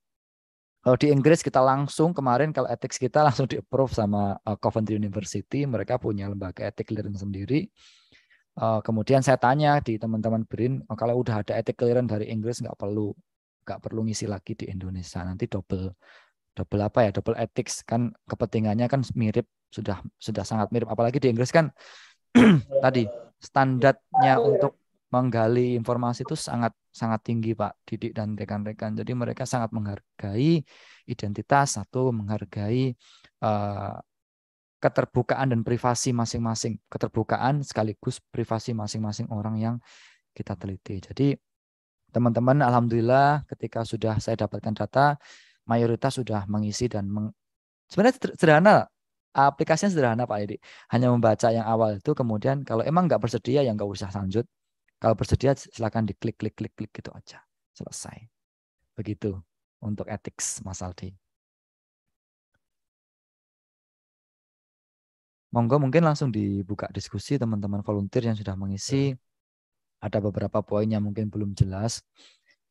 Speaker 1: kalau di Inggris kita langsung kemarin kalau etik kita langsung di approve sama uh, Coventry University, mereka punya lembaga etik clearance sendiri. Uh, kemudian saya tanya di teman-teman Brin, oh, kalau udah ada etik clearance dari Inggris nggak perlu nggak perlu ngisi lagi di Indonesia nanti double double apa ya double etik kan kepentingannya kan mirip sudah sudah sangat mirip apalagi di Inggris kan tadi standarnya iya. untuk menggali informasi itu sangat sangat tinggi Pak Didik dan rekan-rekan. Jadi mereka sangat menghargai identitas, satu menghargai uh, keterbukaan dan privasi masing-masing. Keterbukaan sekaligus privasi masing-masing orang yang kita teliti. Jadi teman-teman alhamdulillah ketika sudah saya dapatkan data mayoritas sudah mengisi dan meng... sebenarnya sederhana aplikasinya sederhana Pak Didi, hanya membaca yang awal itu kemudian kalau emang nggak bersedia yang nggak usah lanjut kalau bersedia
Speaker 3: silakan diklik klik klik klik gitu aja. Selesai. Begitu untuk etik Mas Aldi. Monggo mungkin langsung dibuka diskusi teman-teman volunteer yang sudah mengisi. Iya. Ada beberapa
Speaker 1: poin yang mungkin belum jelas.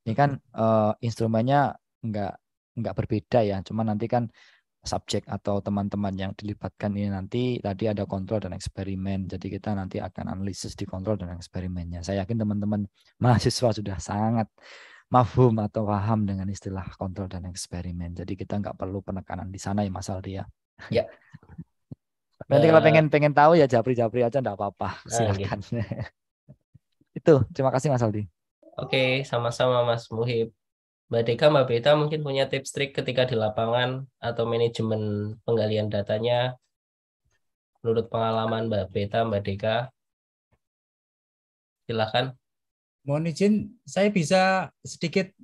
Speaker 1: Ini kan uh, instrumennya nggak nggak berbeda ya. Cuma nanti kan subjek atau teman-teman yang dilibatkan ini nanti tadi ada kontrol dan eksperimen. Jadi kita nanti akan analisis di kontrol dan eksperimennya. Saya yakin teman-teman mahasiswa sudah sangat mafhum atau paham dengan istilah kontrol dan eksperimen. Jadi kita nggak perlu penekanan di sana ya Mas Aldi ya. Ya. Nanti kalau eh. pengen pengen tahu ya japri-japri aja nggak apa-apa. Silakan. Itu terima kasih Mas
Speaker 3: Aldi.
Speaker 5: Oke, sama-sama Mas Muhib. Mbak Deka, Mbak Beta mungkin punya tips trik ketika di lapangan atau manajemen penggalian datanya menurut pengalaman Mbak Beta, Mbak Deka. Silakan.
Speaker 4: Mohon izin, saya bisa sedikit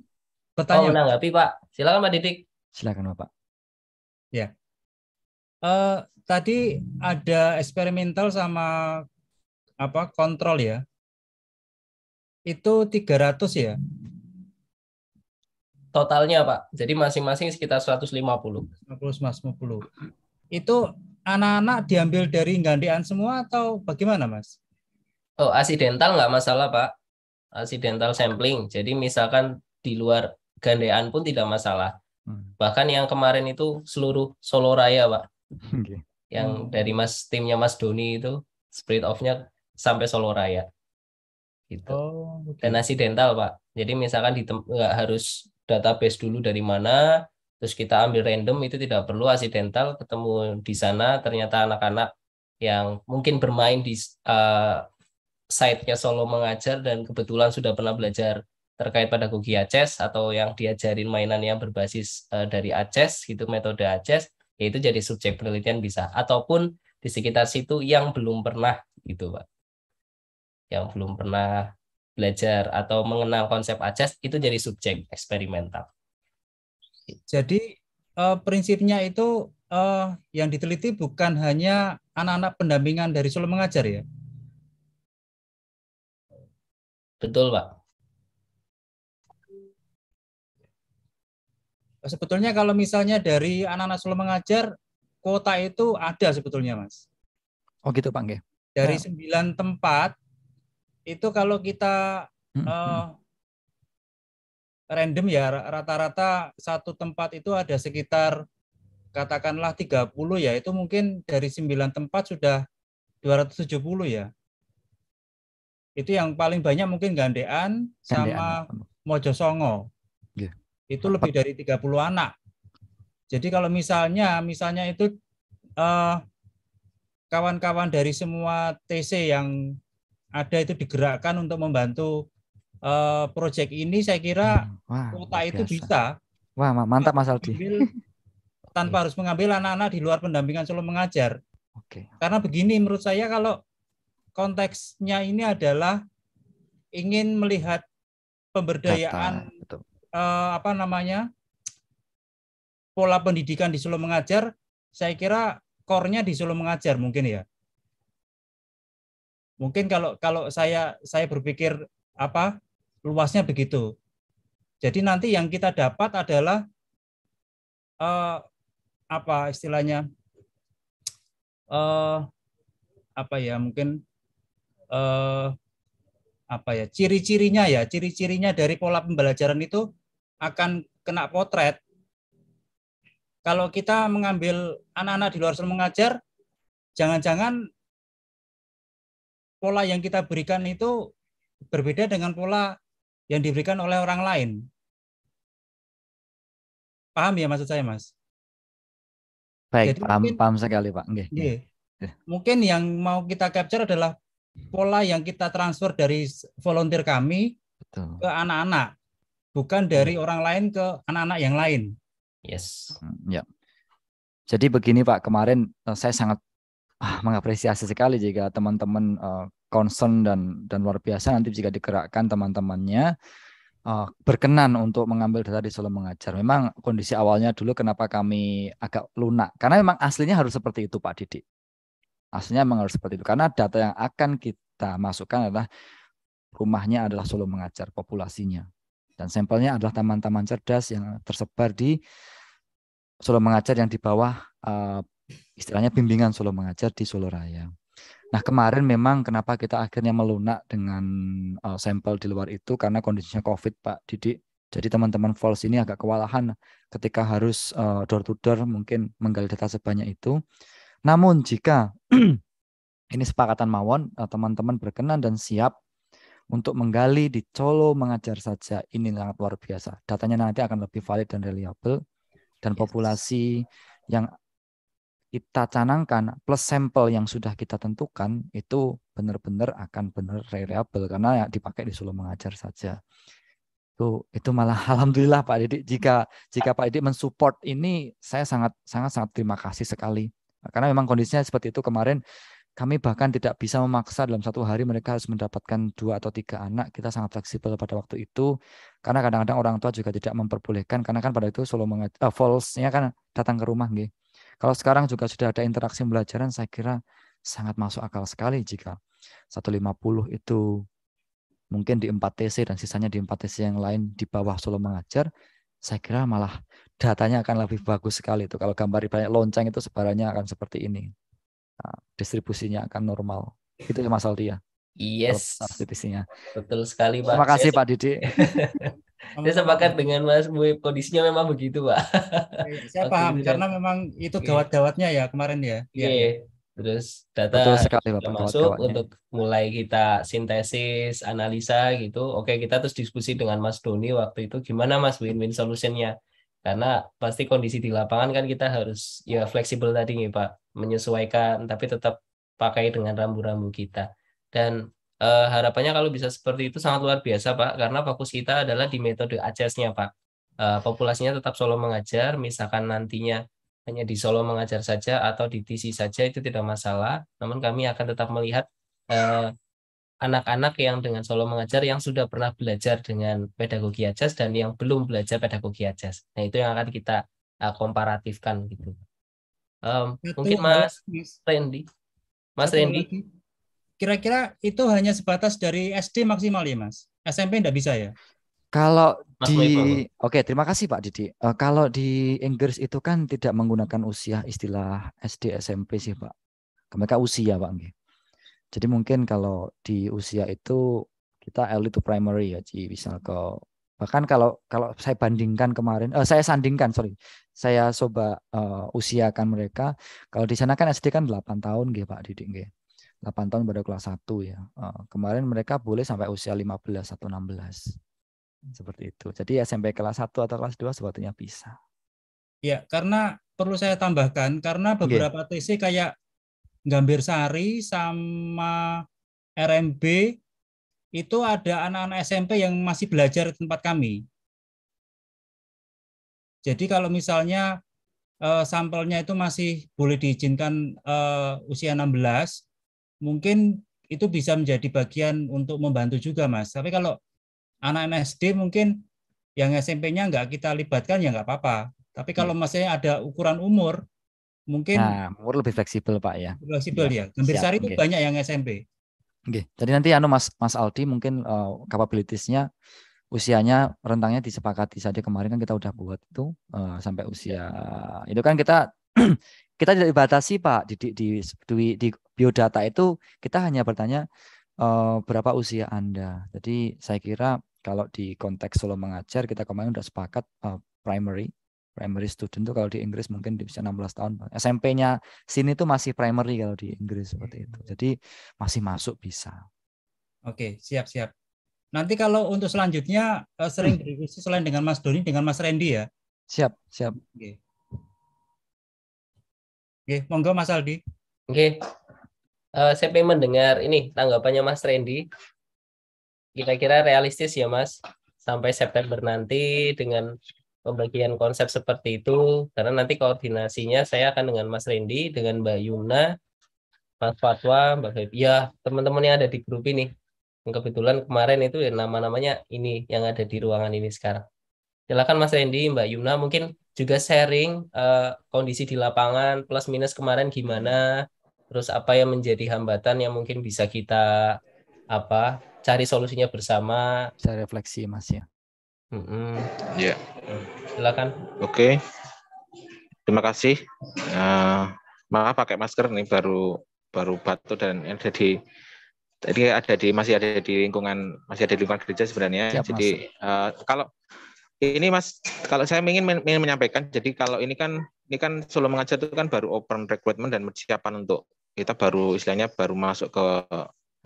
Speaker 4: bertanya. Oh, menanggapi
Speaker 5: Pak. Silakan Mbak Didik.
Speaker 3: Silakan Pak. Ya. Uh, tadi ada eksperimental sama apa kontrol ya.
Speaker 4: Itu 300 ya
Speaker 5: totalnya Pak. Jadi masing-masing sekitar 150.
Speaker 4: 150. Itu anak-anak diambil dari gandean semua atau bagaimana Mas?
Speaker 5: Oh, asidental nggak masalah Pak. Asidental sampling. Jadi misalkan di luar gandean pun tidak masalah. Hmm. Bahkan yang kemarin itu seluruh Solo Raya Pak. Okay. Yang hmm. dari Mas timnya Mas Doni itu spread off-nya sampai Solo Raya
Speaker 3: gitu. Oh,
Speaker 7: okay. Dan
Speaker 5: asidental pak. Jadi misalkan di nggak harus database dulu dari mana, terus kita ambil random itu tidak perlu asidental ketemu di sana ternyata anak-anak yang mungkin bermain di uh, site-nya Solo Mengajar dan kebetulan sudah pernah belajar terkait pada pedagogi Aces atau yang diajarin mainan yang berbasis uh, dari Aces gitu metode Aces yaitu jadi subjek penelitian bisa ataupun di sekitar situ yang belum pernah gitu Pak yang belum pernah belajar atau mengenal konsep ajas itu jadi subjek eksperimental. Jadi
Speaker 4: uh, prinsipnya itu uh, yang diteliti bukan hanya anak-anak
Speaker 3: pendampingan dari Solo mengajar ya. Betul, Pak. Sebetulnya
Speaker 4: kalau misalnya dari anak-anak Solo mengajar, kuota itu ada sebetulnya, Mas.
Speaker 1: Oh gitu, Pak. Dari nah.
Speaker 4: sembilan tempat itu kalau kita
Speaker 1: -hmm. uh,
Speaker 4: random ya rata-rata satu tempat itu ada sekitar katakanlah 30 ya itu mungkin dari 9 tempat sudah 270 ya. Itu yang paling banyak mungkin gandean, sama ya. Mojosongo Yeah. Itu lebih dari 30 anak. Jadi kalau misalnya misalnya itu eh, kawan-kawan uh, kawan -kawan dari semua TC yang ada itu digerakkan untuk membantu uh, eh, proyek ini saya kira hmm, Wah, kota itu bisa.
Speaker 1: Wah, mantap Mas Aldi.
Speaker 4: Tanpa harus mengambil anak-anak di luar pendampingan selalu mengajar. Oke. Karena begini menurut saya kalau konteksnya ini adalah ingin melihat pemberdayaan Kata, uh, eh, apa namanya? pola pendidikan di Solo mengajar, saya kira core-nya di Solo mengajar mungkin ya. Mungkin kalau kalau saya saya berpikir apa luasnya begitu. Jadi nanti yang kita dapat adalah uh, apa istilahnya uh, apa ya mungkin uh, apa ya ciri-cirinya ya ciri-cirinya dari pola pembelajaran itu akan kena potret. Kalau kita mengambil anak-anak di luar sel mengajar, jangan-jangan
Speaker 3: pola yang kita berikan itu berbeda dengan pola yang diberikan oleh orang lain. Paham ya maksud saya, Mas? Baik, Jadi paham, mungkin, paham sekali, Pak. Nggih. Iya. Nggih. Iya. Mungkin
Speaker 4: yang mau kita capture adalah pola yang kita transfer dari volunteer kami Betul. ke anak-anak, bukan dari iya. orang lain ke anak-anak yang lain.
Speaker 1: Yes. Hmm, ya. Jadi begini Pak, kemarin eh, saya sangat Ah mengapresiasi sekali jika teman-teman uh, concern dan dan luar biasa nanti jika digerakkan teman-temannya uh, berkenan untuk mengambil data di Solo Mengajar. Memang kondisi awalnya dulu kenapa kami agak lunak karena memang aslinya harus seperti itu Pak Didik. Aslinya memang harus seperti itu karena data yang akan kita masukkan adalah rumahnya adalah Solo Mengajar populasinya dan sampelnya adalah taman-taman cerdas yang tersebar di Solo Mengajar yang di bawah uh, istilahnya bimbingan Solo Mengajar di Solo Raya. Nah kemarin memang kenapa kita akhirnya melunak dengan uh, sampel di luar itu karena kondisinya COVID Pak Didi. Jadi teman-teman false ini agak kewalahan ketika harus uh, door to door mungkin menggali data sebanyak itu. Namun jika ini sepakatan mawon eh, teman-teman uh, berkenan dan siap untuk menggali di solo mengajar saja ini sangat luar biasa. Datanya nanti akan lebih valid dan reliable dan yes. populasi yang kita canangkan plus sampel yang sudah kita tentukan itu benar-benar akan benar reliable karena ya dipakai di Solo mengajar saja. Itu itu malah alhamdulillah Pak Didik jika jika Pak Didik mensupport ini saya sangat sangat sangat terima kasih sekali. Karena memang kondisinya seperti itu kemarin kami bahkan tidak bisa memaksa dalam satu hari mereka harus mendapatkan dua atau tiga anak. Kita sangat fleksibel pada waktu itu karena kadang-kadang orang tua juga tidak memperbolehkan karena kan pada itu solo mengajar uh, eh, false-nya kan datang ke rumah Gitu kalau sekarang juga sudah ada interaksi pembelajaran, saya kira sangat masuk akal sekali jika 150 itu mungkin di 4 TC dan sisanya di 4 TC yang lain di bawah solo mengajar, saya kira malah datanya akan lebih bagus sekali itu. Kalau gambar banyak lonceng itu sebarannya akan seperti ini. Nah, distribusinya akan normal. Itu yang masalah dia. Ya? Yes. Distribusinya.
Speaker 5: Betul sekali Pak. Terima kasih
Speaker 1: Pak Didi.
Speaker 5: Saya sepakat dengan Mas bui kondisinya memang begitu, Pak. Iya, iya. Saya paham, karena kan? memang
Speaker 4: itu iya. gawat-gawatnya ya kemarin ya.
Speaker 5: Iya. Yeah. Terus data Betul sekali, Bapak, masuk untuk mulai kita sintesis, analisa gitu. Oke, kita terus diskusi dengan Mas Doni waktu itu gimana Mas win-win solutionnya. Karena pasti kondisi di lapangan kan kita harus ya fleksibel tadi nih Pak, menyesuaikan tapi tetap pakai dengan rambu-rambu kita. Dan uh, harapannya kalau bisa seperti itu sangat luar biasa Pak karena fokus kita adalah di metode ajarsnya Pak uh, populasinya tetap solo mengajar misalkan nantinya hanya di Solo mengajar saja atau di TC saja itu tidak masalah. Namun kami akan tetap melihat eh, anak-anak yang dengan Solo mengajar yang sudah pernah belajar dengan pedagogi ajas dan yang belum belajar pedagogi ajas. Nah itu yang akan kita uh, komparatifkan gitu. Um, mungkin Mas Randy,
Speaker 4: Mas Randy, kira-kira itu hanya sebatas dari SD maksimal ya mas SMP tidak bisa ya
Speaker 1: kalau mas di oke terima kasih Pak Didi uh, kalau di Inggris itu kan tidak menggunakan usia istilah SD SMP sih Pak mereka usia Pak jadi mungkin kalau di usia itu kita early to primary ya Ci misal ke bahkan kalau kalau saya bandingkan kemarin eh, saya sandingkan sorry saya coba uh, usiakan mereka kalau di sana kan SD kan 8 tahun gitu Pak Didi gitu. 8 tahun pada kelas 1 ya. Eh, kemarin mereka boleh sampai usia 15 atau 16. Seperti itu. Jadi SMP kelas 1 atau kelas 2 sebetulnya bisa.
Speaker 4: Ya, karena perlu saya tambahkan karena iya. beberapa yeah. TC kayak Gambir Sari sama RMB itu ada anak-anak SMP yang masih belajar di tempat kami. Jadi kalau misalnya uh, sampelnya itu masih boleh diizinkan uh, usia 16, mungkin itu bisa menjadi bagian untuk membantu juga mas tapi kalau anak-anak SD mungkin yang SMP-nya nggak kita libatkan ya nggak apa-apa tapi kalau hmm. ada ukuran umur mungkin nah,
Speaker 1: umur lebih fleksibel pak ya
Speaker 4: fleksibel iya. ya, ya. hampir itu okay. banyak yang SMP
Speaker 1: Oke, okay. jadi nanti anu Mas Mas Aldi mungkin uh, eh, kapabilitasnya usianya rentangnya disepakati saja kemarin kan kita udah buat itu uh, sampai usia itu kan kita kita tidak dibatasi Pak di di, di, di, di biodata itu kita hanya bertanya uh, berapa usia Anda. Jadi saya kira kalau di konteks solo mengajar kita kemarin sudah sepakat uh, primary primary student itu kalau di Inggris mungkin bisa 16 tahun. SMP-nya sini itu masih primary kalau di Inggris seperti itu. Hmm. Jadi masih masuk bisa.
Speaker 4: Oke, siap-siap. Nanti kalau untuk selanjutnya eh, sering berdiskusi hmm. selain dengan Mas Doni dengan Mas Randy ya. Siap, siap.
Speaker 3: Oke.
Speaker 5: Oke, monggo Mas Aldi. Oke. Uh, saya pengen mendengar ini tanggapannya Mas Randy. Kira-kira realistis ya Mas sampai September nanti dengan pembagian konsep seperti itu karena nanti koordinasinya saya akan dengan Mas Randy, dengan Mbak Yuna, Mas Fatwa, Mbak Febi. Ya, teman-teman yang ada di grup ini. Kebetulan kemarin itu ya nama-namanya ini yang ada di ruangan ini sekarang. Silakan Mas Randy, Mbak Yuna mungkin juga sharing uh, kondisi di lapangan plus minus kemarin gimana, terus apa yang menjadi hambatan yang mungkin bisa kita apa cari solusinya bersama. Bisa
Speaker 1: refleksi mas ya. Mm -hmm.
Speaker 8: Ya. Yeah. Silakan. Oke. Okay. Terima kasih. Uh, maaf pakai masker nih baru baru batuk dan ada di tadi ada di masih ada di lingkungan masih ada di lingkungan gereja sebenarnya. Siap, Jadi uh, kalau ini Mas, kalau saya ingin, ingin menyampaikan, jadi kalau ini kan ini kan Solo Mengajar itu kan baru open recruitment dan persiapan untuk kita baru istilahnya baru masuk ke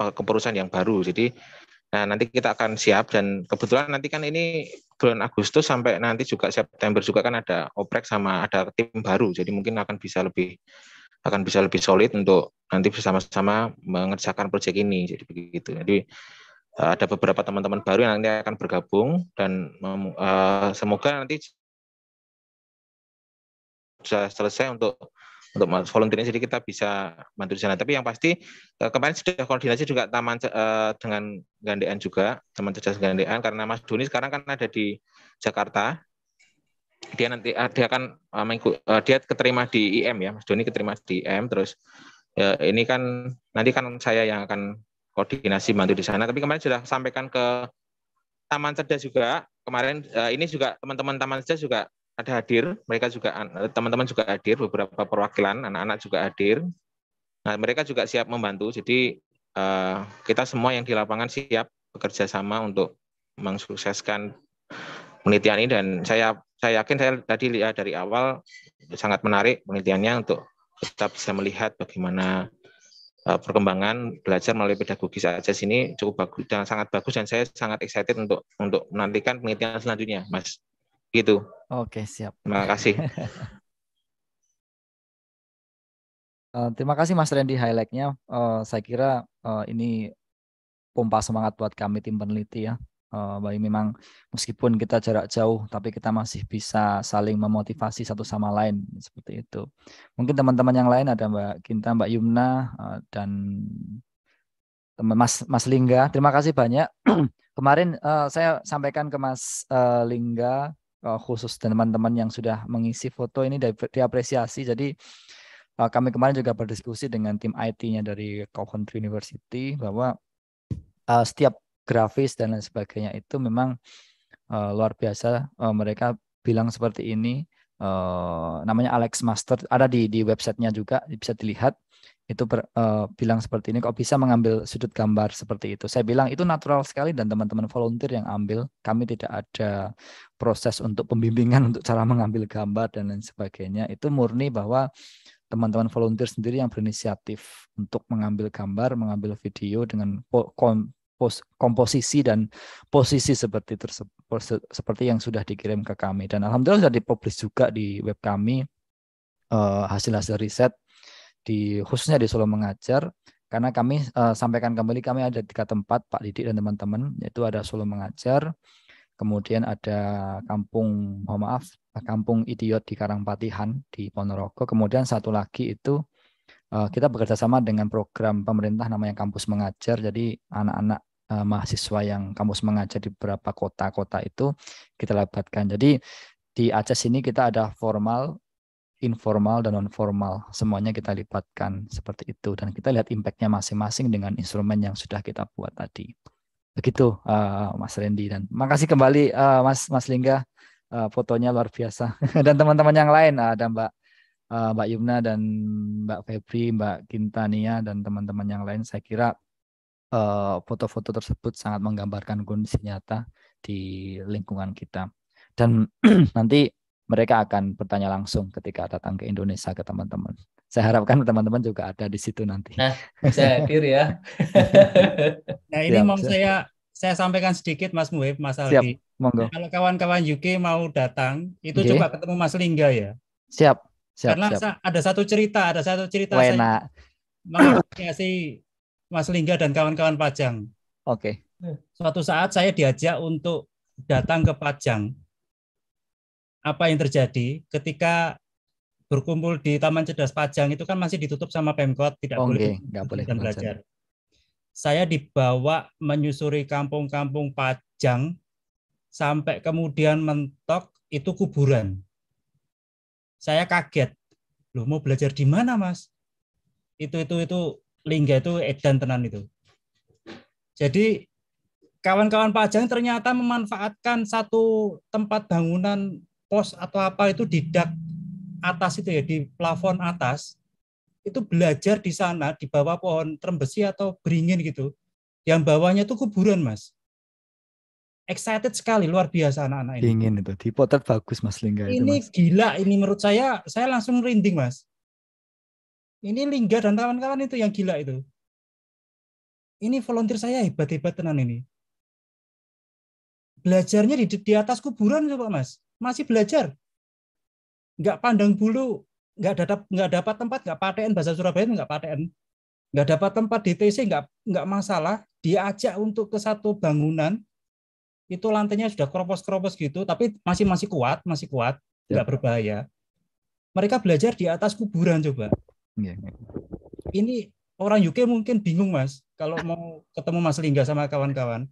Speaker 8: ke perusahaan yang baru. Jadi nah nanti kita akan siap dan kebetulan nanti kan ini bulan Agustus sampai nanti juga September juga kan ada oprek sama ada tim baru. Jadi mungkin akan bisa lebih akan bisa lebih solid untuk nanti bersama-sama mengerjakan proyek ini. Jadi begitu. Jadi Eh, ada beberapa teman-teman baru yang nanti akan bergabung dan uh, semoga nanti bisa selesai untuk untuk volunteer jadi kita bisa bantu di sana. Tapi yang pasti eh, kemarin sudah koordinasi juga taman uh, dengan Gandean juga teman cerdas Gandean karena Mas Doni sekarang kan ada di Jakarta. Dia nanti uh, dia akan uh, mengikut, uh, dia keterima di IM ya Mas Doni keterima di IM terus ya, ini kan nanti kan saya yang akan koordinasi bantu di sana. Tapi kemarin sudah sampaikan ke Taman Cerdas juga. Kemarin eh, ini juga teman-teman Taman Cerdas juga ada hadir. Mereka juga eh, teman-teman juga hadir, beberapa perwakilan anak-anak juga hadir. Nah, mereka juga siap membantu. Jadi eh, kita semua yang di lapangan siap bekerja sama untuk mensukseskan penelitian ini dan saya saya yakin saya tadi lihat dari awal sangat menarik penelitiannya untuk tetap bisa melihat bagaimana Eh, perkembangan belajar melalui pedagogis saja sini cukup bagus dan sangat bagus dan saya sangat excited untuk untuk menantikan penelitian selanjutnya, Mas. Gitu.
Speaker 1: Oke, siap. Terima kasih. Uh, terima kasih Mas Randy highlightnya. Uh, saya kira uh, ini pompa semangat buat kami tim peneliti ya. Eh, Bayu memang meskipun kita jarak jauh tapi kita masih bisa saling memotivasi satu sama lain seperti itu. Mungkin teman-teman yang lain ada Mbak Kinta, Mbak Yumna eh, dan teman Mas Mas Lingga. Terima kasih banyak. Kemarin eh, saya sampaikan ke Mas Lingga uh, khusus teman-teman yang sudah mengisi foto ini diapresiasi. Jadi kami kemarin juga berdiskusi dengan tim IT-nya dari Coventry University bahwa setiap grafis dan lain sebagainya itu memang uh, luar biasa uh, mereka bilang seperti ini uh, namanya Alex Master ada di di websitenya juga bisa dilihat itu ber, uh, bilang seperti ini kok bisa mengambil sudut gambar seperti itu saya bilang itu natural sekali dan teman-teman volunteer yang ambil kami tidak ada proses untuk pembimbingan untuk cara mengambil gambar dan lain sebagainya itu murni bahwa teman-teman volunteer sendiri yang berinisiatif untuk mengambil gambar mengambil video dengan pos, komposisi dan posisi seperti tersebut seperti yang sudah dikirim ke kami dan alhamdulillah sudah dipublish juga di web kami hasil eh, hasil-hasil riset di khususnya di Solo Mengajar karena kami uh, sampaikan kembali kami ada tiga tempat Pak Didik dan teman-teman yaitu ada Solo Mengajar kemudian ada kampung mohon maaf kampung idiot di Karangpatihan di Ponorogo kemudian satu lagi itu eh, kita bekerja sama dengan program pemerintah namanya kampus mengajar jadi anak-anak uh, mahasiswa yang kampus mengajar di beberapa kota-kota itu kita lebatkan. Jadi di Aceh sini kita ada formal, informal, dan non formal. Semuanya kita lipatkan seperti itu. Dan kita lihat impact-nya masing-masing dengan instrumen yang sudah kita buat tadi. Begitu uh, Mas Randy. Dan makasih kembali uh, Mas, Mas Lingga. Uh, fotonya luar biasa. dan teman-teman yang lain ada Mbak Mbak Yumna dan Mbak Febri, Mbak Kintania dan teman-teman yang lain saya kira Eh, foto-foto tersebut sangat menggambarkan kondisi nyata di lingkungan kita. Dan nanti mereka akan bertanya langsung ketika datang ke Indonesia ke teman-teman. Saya harapkan teman-teman juga ada di situ nanti. Nah, saya
Speaker 4: hadir
Speaker 5: ya. nah,
Speaker 4: ini Siap, mau saya. saya saya sampaikan sedikit Mas Muhib, Mas Aldi. Siap, monggo. Kalau kawan-kawan UK mau datang, itu okay. coba ketemu Mas Lingga ya.
Speaker 1: Siap. Siap, Karena siap.
Speaker 4: ada satu cerita, ada satu cerita Wena.
Speaker 1: saya
Speaker 4: mengapresiasi Mas Lingga dan kawan-kawan Pajang. Oke. Okay. Suatu saat saya diajak untuk datang ke Pajang. Apa yang terjadi ketika berkumpul di Taman Cerdas Pajang itu kan masih ditutup sama Pemkot, tidak okay. Oh, boleh tidak boleh dan belajar. Saya dibawa menyusuri kampung-kampung Pajang sampai kemudian mentok itu kuburan. Saya kaget. Lu mau belajar di mana, Mas? Itu itu itu lingga itu edan tenan itu. Jadi kawan-kawan pajang ternyata memanfaatkan satu tempat bangunan pos atau apa itu di dak atas itu ya di plafon atas itu belajar di sana di bawah pohon trembesi atau beringin gitu. Yang bawahnya itu kuburan, Mas. Excited sekali luar biasa anak-anak ini.
Speaker 1: Dingin itu, potret bagus Mas Lingga ini Mas.
Speaker 4: gila ini menurut
Speaker 3: saya, saya langsung rinding, Mas ini Lingga dan kawan-kawan itu yang gila itu ini volunteer saya hebat-hebat tenan ini belajarnya di, di atas kuburan coba mas masih belajar nggak
Speaker 4: pandang bulu nggak dapat nggak dapat tempat nggak paten bahasa Surabaya itu nggak paten nggak dapat tempat di TC nggak nggak masalah diajak untuk ke satu bangunan itu lantainya sudah keropos-keropos gitu tapi masih masih kuat masih kuat ya. nggak berbahaya mereka belajar di atas kuburan coba Yeah. Iya. Ini orang UK mungkin bingung mas kalau mau ketemu Mas Lingga sama kawan-kawan.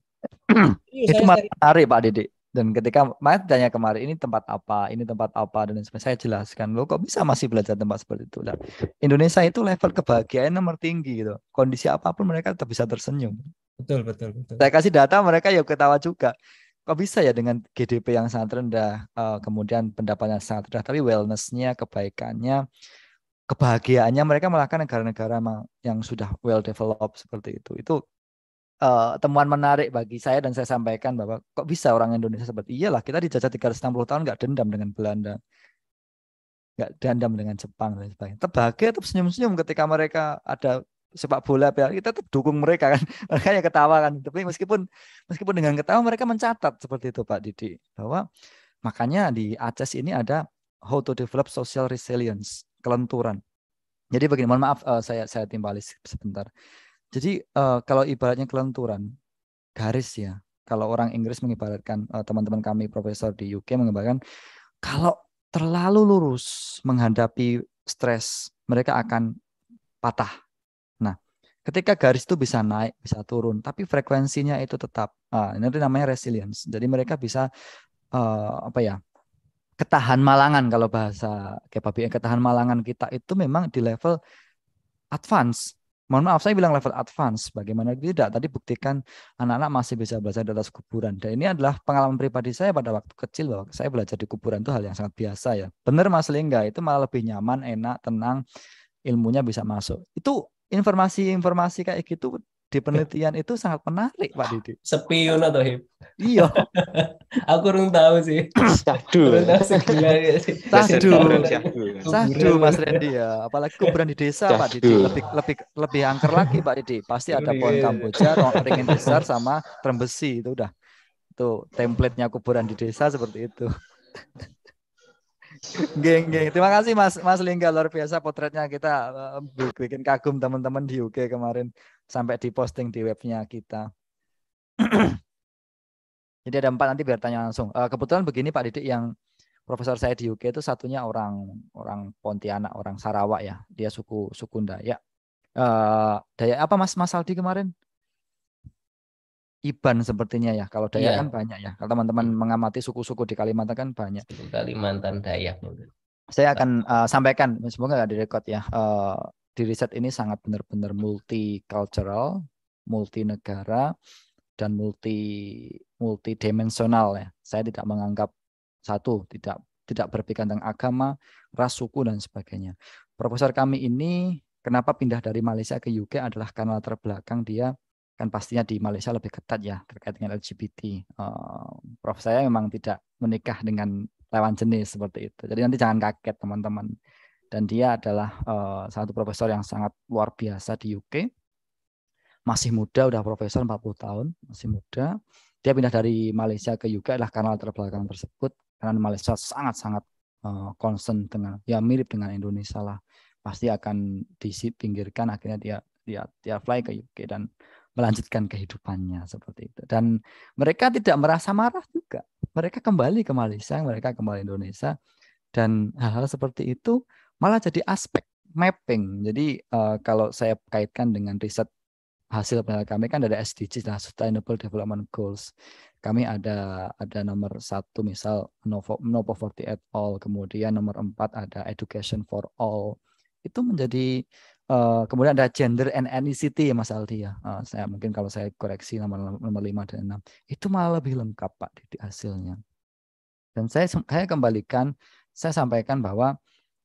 Speaker 1: itu menarik Pak Dedek. Dan ketika Mas tanya kemarin ini tempat apa, ini tempat apa dan sebagainya, saya jelaskan lo kok bisa masih belajar tempat seperti itu. Nah, Indonesia itu level kebahagiaan nomor tinggi gitu. Kondisi apapun mereka tetap bisa tersenyum.
Speaker 4: Betul betul betul. Saya
Speaker 1: kasih data mereka ya ketawa juga. Kok bisa ya dengan GDP yang sangat rendah, uh, kemudian pendapatan sangat rendah, tapi wellnessnya, kebaikannya, kebahagiaannya mereka malah kan negara-negara yang sudah well developed seperti itu. Itu uh, temuan menarik bagi saya dan saya sampaikan bahwa kok bisa orang Indonesia seperti iyalah kita dijajah 360 tahun nggak dendam dengan Belanda. nggak dendam dengan Jepang dan sebagainya. Terbahagia, itu senyum-senyum ketika mereka ada sepak bola ya, kita tetap dukung mereka kan mereka yang ketawa kan tapi meskipun meskipun dengan ketawa mereka mencatat seperti itu Pak Didi bahwa makanya di Aceh ini ada how to develop social resilience kelenturan. Jadi begini, mohon maaf uh, saya saya timbalis sebentar. Jadi uh, kalau ibaratnya kelenturan garis ya. Kalau orang Inggris mengibaratkan uh, teman-teman kami profesor di UK mengibaratkan kalau terlalu lurus menghadapi stres, mereka akan patah. Nah, ketika garis itu bisa naik, bisa turun, tapi frekuensinya itu tetap. Uh, ini namanya resilience. Jadi mereka bisa uh, apa ya? ketahan malangan kalau bahasa yang ketahan malangan kita itu memang di level advance. Mohon maaf saya bilang level advance. Bagaimana tidak? Tadi buktikan anak-anak masih bisa belajar di atas kuburan. Dan ini adalah pengalaman pribadi saya pada waktu kecil bahwa saya belajar di kuburan itu hal yang sangat biasa ya. Benar Mas Lingga itu malah lebih nyaman, enak, tenang, ilmunya bisa masuk. Itu informasi-informasi kayak gitu di ya. penelitian itu sangat menarik Pak Didi. Sepiun atau hip? Iya.
Speaker 5: aku kurang tahu sih. Sadu. Sadu. Sadu Mas Rendi ya.
Speaker 1: Apalagi kuburan di desa Pak Didi lebih lebih lebih angker lagi Pak Didi. Pasti ada pohon iya. kamboja, ringin besar sama trembesi itu udah. itu template-nya kuburan di desa seperti itu. Geng, geng. Terima kasih Mas Mas Lingga luar biasa potretnya kita eh, bikin kagum teman-teman di UK kemarin sampai diposting di webnya kita. Jadi ada empat nanti biar tanya langsung. Uh, kebetulan begini Pak Didik yang profesor saya di UK itu satunya orang orang Pontianak, orang Sarawak ya. Dia suku Sukunda. Ya Uh, eh, daya apa Mas Mas Aldi kemarin? Iban sepertinya ya. Kalau Dayak ya. kan banyak ya. Kalau teman-teman iya. mengamati suku-suku di Kalimantan kan banyak. Kalimantan Dayak. Saya akan uh, sampaikan semoga nggak direkod ya. Uh, di riset ini sangat benar-benar multicultural, multinegara, dan multi multidimensional ya. Saya tidak menganggap satu, tidak tidak berpikir tentang agama, ras, suku dan sebagainya. Profesor kami ini kenapa pindah dari Malaysia ke UK adalah karena latar belakang dia kan pastinya di Malaysia lebih ketat ya terkait dengan LGBT. Uh, eh, Prof saya memang tidak menikah dengan lawan jenis seperti itu. Jadi nanti jangan kaget teman-teman dan dia adalah uh, satu profesor yang sangat luar biasa di UK. Masih muda, udah profesor 40 tahun, masih muda. Dia pindah dari Malaysia ke UK adalah karena latar belakang tersebut. Karena Malaysia sangat-sangat uh, concern dengan, ya mirip dengan Indonesia lah. Pasti akan disipinggirkan, akhirnya dia dia dia fly ke UK dan melanjutkan kehidupannya seperti itu. Dan mereka tidak merasa marah juga. Mereka kembali ke Malaysia, mereka kembali ke Indonesia. Dan hal-hal seperti itu malah jadi aspek mapping. Jadi uh, kalau saya kaitkan dengan riset hasil penelitian kami kan ada SDGs, lah Sustainable Development Goals. Kami ada ada nomor satu misal no, no poverty at all, kemudian nomor empat ada education for all. Itu menjadi uh, kemudian ada gender and ethnicity ya Mas Aldi ya. Uh, saya mungkin kalau saya koreksi nomor nomor lima dan enam itu malah lebih lengkap Pak di hasilnya. Dan saya saya kembalikan saya sampaikan bahwa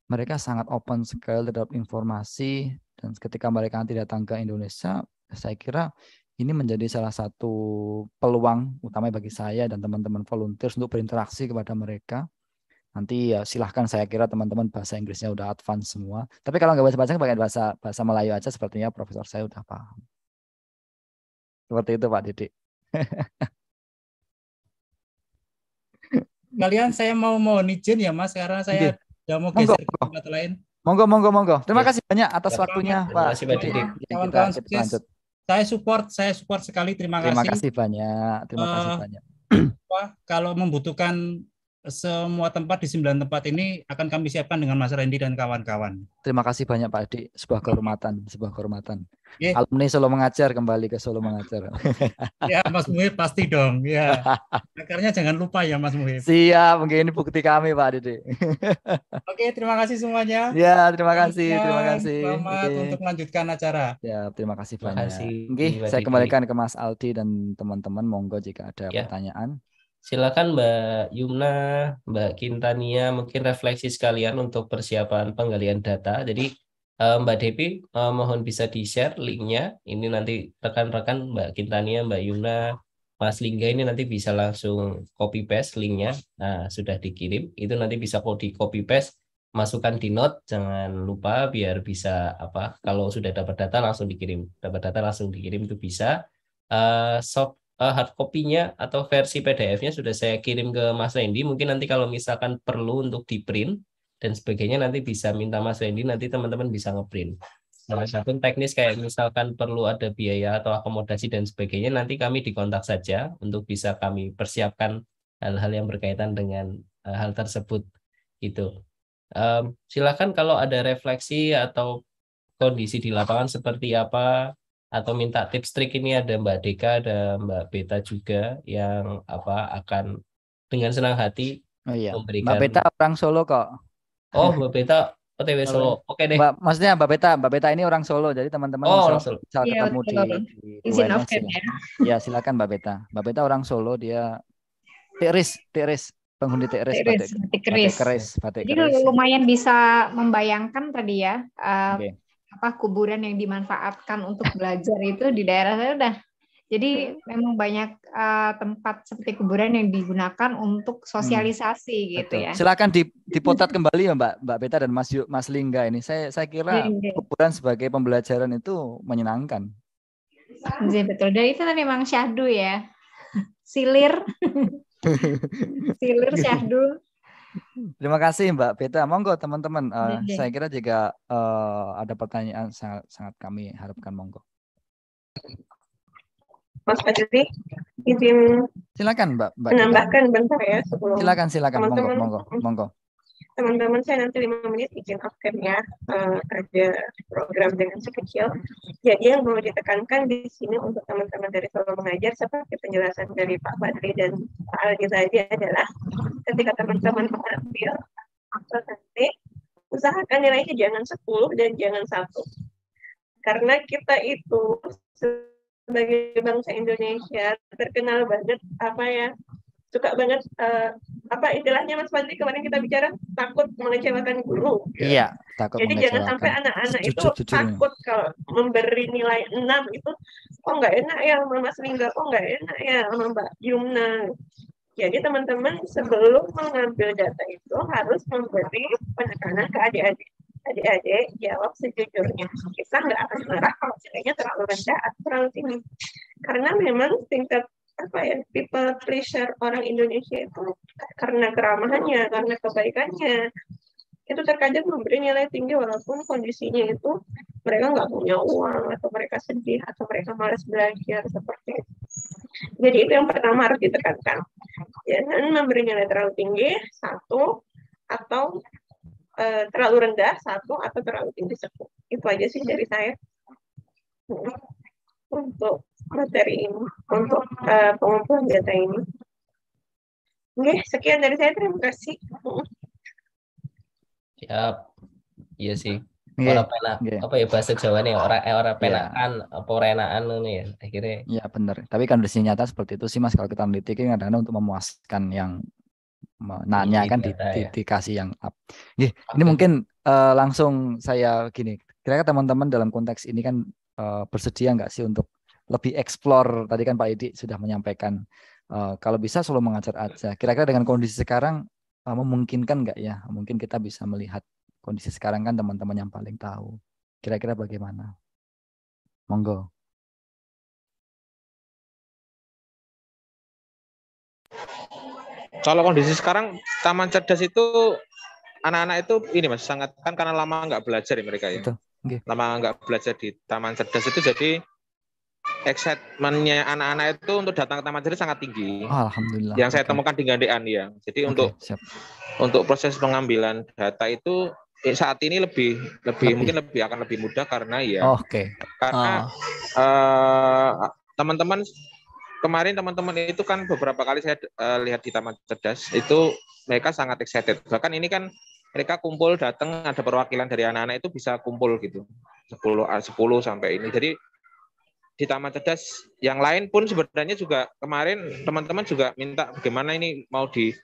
Speaker 1: mereka sangat open sekali terhadap informasi dan ketika mereka nanti datang ke Indonesia, saya kira ini menjadi salah satu peluang utama bagi saya dan teman-teman volunteer untuk berinteraksi kepada mereka. Nanti ya silahkan saya kira teman-teman bahasa Inggrisnya udah advance semua. Tapi kalau nggak bahasa bahasa pakai bahasa bahasa Melayu aja sepertinya profesor saya udah paham. Seperti itu Pak Didik.
Speaker 3: Kalian saya mau mohon izin ya Mas karena saya iya. Ya mau monggo,
Speaker 4: geser ke tempat lain.
Speaker 1: Monggo, monggo, monggo. Terima ya. kasih
Speaker 4: banyak atas ya, waktunya, Pak. Terima kasih, Pak Kawan-kawan sukses. Saya support, saya support sekali. Terima, terima kasih. kasih
Speaker 1: banyak. Terima uh, kasih eh,
Speaker 4: banyak. Kalau membutuhkan semua tempat di sembilan tempat ini akan kami siapkan dengan Mas Randy dan kawan-kawan.
Speaker 1: Terima kasih banyak Pak Adi, sebuah kehormatan, sebuah kehormatan. Yeah. Alumni Solo Mengajar kembali ke Solo Mengajar.
Speaker 4: ya Mas Muhyid pasti dong. Ya. Akarnya jangan lupa ya Mas Muhyid.
Speaker 1: Siap, mungkin ini bukti kami Pak Dede.
Speaker 4: Oke, terima kasih semuanya. Ya, terima kasih, terima kasih. Selamat okay. untuk melanjutkan acara. Ya, terima kasih banyak. Terima kasih. Oke, saya kembalikan
Speaker 1: ke Mas Aldi dan teman-teman monggo jika ada ya. pertanyaan.
Speaker 5: Silakan Mbak Yumna, Mbak Kintania, mungkin refleksi sekalian untuk persiapan penggalian data. Jadi Eh, Mbak Devi, eh, mohon bisa di-share linknya. Ini nanti rekan-rekan Mbak Kintania, Mbak Yuna, Mas Lingga ini nanti bisa langsung copy paste linknya. Nah, sudah dikirim. Itu nanti bisa kok di copy paste, masukkan di note. Jangan lupa biar bisa apa? Kalau sudah dapat data langsung dikirim. Dapat data langsung dikirim itu bisa. Uh, soft uh, hard copy-nya atau versi PDF-nya sudah saya kirim ke Mas Randy. Mungkin nanti kalau misalkan perlu untuk di print dan sebagainya nanti bisa minta Mas Wendy nanti teman-teman bisa ngeprint. Salah satu teknis kayak misalkan perlu ada biaya atau akomodasi dan sebagainya nanti kami dikontak saja untuk bisa kami persiapkan hal-hal yang berkaitan dengan eh, hal tersebut itu. Um, silakan kalau ada refleksi atau kondisi di lapangan seperti apa atau minta tips trik ini ada Mbak Deka ada Mbak Beta juga yang apa akan dengan senang hati
Speaker 1: Oh iya. Memberikan... Mbak Beta orang Solo kok.
Speaker 5: Oh, Mbak Beta OTW Solo. Oke okay deh. Mbak,
Speaker 1: maksudnya Mbak Beta, Mbak Beta ini orang Solo. Jadi teman-teman oh, orang Solo. yeah, ketemu di, di Izin UNS, ya. ya, silakan Mbak Beta. Mbak Beta orang Solo, dia Tiris, Tiris penghuni Tiris, Batik, Tiris, Batik Jadi
Speaker 2: lumayan bisa membayangkan tadi ya uh, eh, okay. apa kuburan yang dimanfaatkan untuk belajar itu di daerah saya udah jadi iya. memang banyak uh, tempat seperti kuburan yang digunakan untuk hmm. sosialisasi hmm. gitu Betul. ya.
Speaker 1: Silakan dipotret kembali ya Mbak Mbak Beta dan Mas Mas Lingga ini. Saya saya kira iya, iya. kuburan sebagai pembelajaran itu menyenangkan. Betul. Dan itu memang syahdu ya. Silir. Silir syahdu. Terima kasih Mbak Beta. Monggo teman-teman. Uh, saya kira jika uh, eh, ada pertanyaan sangat, sangat kami harapkan monggo.
Speaker 7: Mas Fadli izin
Speaker 1: silakan Mbak, Mbak menambahkan
Speaker 7: kita. bentar ya sebelum silakan silakan teman -teman, monggo monggo teman-teman saya nanti lima menit izin off cam ya uh, eh, ada program dengan sekecil jadi yang mau ditekankan di sini untuk teman-teman dari Solo Mengajar seperti penjelasan dari Pak Badri dan Pak Aldi tadi adalah ketika teman-teman mengambil akses nanti usahakan nilainya jangan 10 dan jangan satu karena kita itu sebagai bangsa Indonesia terkenal banget apa ya suka banget uh, apa istilahnya Mas Fadli kemarin kita bicara takut mengecewakan guru.
Speaker 1: Iya, takut Jadi jangan sampai anak-anak itu takut
Speaker 7: kalau memberi nilai 6 itu kok oh, nggak enak ya sama Mas Lingga, kok oh, nggak enak ya sama Mbak Yumna. Jadi teman-teman sebelum mengambil data itu harus memberi penekanan ke adik-adik adik-adik jawab sejujurnya. Kita nggak akan marah kalau nilainya terlalu rendah atau terlalu tinggi. Karena memang tingkat apa ya people pleasure orang Indonesia itu karena keramahannya, karena kebaikannya itu terkadang memberi nilai tinggi walaupun kondisinya itu mereka nggak punya uang atau mereka sedih atau mereka malas belajar seperti itu. Jadi itu yang pertama harus ditekankan. Jangan memberi nilai terlalu tinggi satu atau Eh, terlalu rendah satu atau terlalu tinggi sepuluh. Itu aja sih dari saya mm-hmm. untuk materi ini, untuk uh, pengumpulan data ini. Oke, sekian dari saya. Terima kasih. Mm-hmm.
Speaker 5: Siap. Iya sih. Yeah. Orang pelak. Yeah. Apa ya bahasa Jawa orang eh, orang iya. penakan yeah. apa renaan ya akhirnya.
Speaker 1: Iya benar. Tapi kan bersih nyata seperti itu sih Mas kalau kita meneliti kan kadang untuk memuaskan yang nanya kan di, ya. di, dikasih yang up. Nih, ini mungkin uh, langsung saya gini, kira-kira teman-teman dalam konteks ini kan uh, bersedia nggak sih untuk lebih explore tadi kan Pak Edi sudah menyampaikan uh, kalau bisa selalu mengajar aja. Kira-kira dengan kondisi sekarang uh, memungkinkan nggak ya? Mungkin kita bisa melihat
Speaker 3: kondisi sekarang kan teman-teman yang paling tahu. Kira-kira bagaimana? Monggo.
Speaker 8: Kalau kondisi sekarang taman cerdas itu anak-anak itu ini mas sangat kan karena lama nggak belajar ya mereka ya. Betul. Okay. Lama nggak belajar di taman cerdas itu jadi excitementnya anak-anak itu untuk datang ke taman cerdas sangat tinggi.
Speaker 1: Oh, Alhamdulillah.
Speaker 8: Yang saya okay. temukan di Gandean ya. Jadi okay, untuk siap. untuk proses pengambilan data itu eh, saat ini lebih, lebih lebih mungkin lebih akan lebih mudah karena ya. Oh, Oke. Okay. Karena teman ah. uh, teman -teman kemarin teman-teman itu kan beberapa kali saya uh, lihat di Taman Cerdas itu mereka sangat excited. Bahkan ini kan mereka kumpul datang ada perwakilan dari anak-anak itu bisa kumpul gitu. 10 10 eh, sampai ini. Jadi di Taman Cerdas yang lain pun sebenarnya juga kemarin teman-teman juga minta bagaimana ini mau di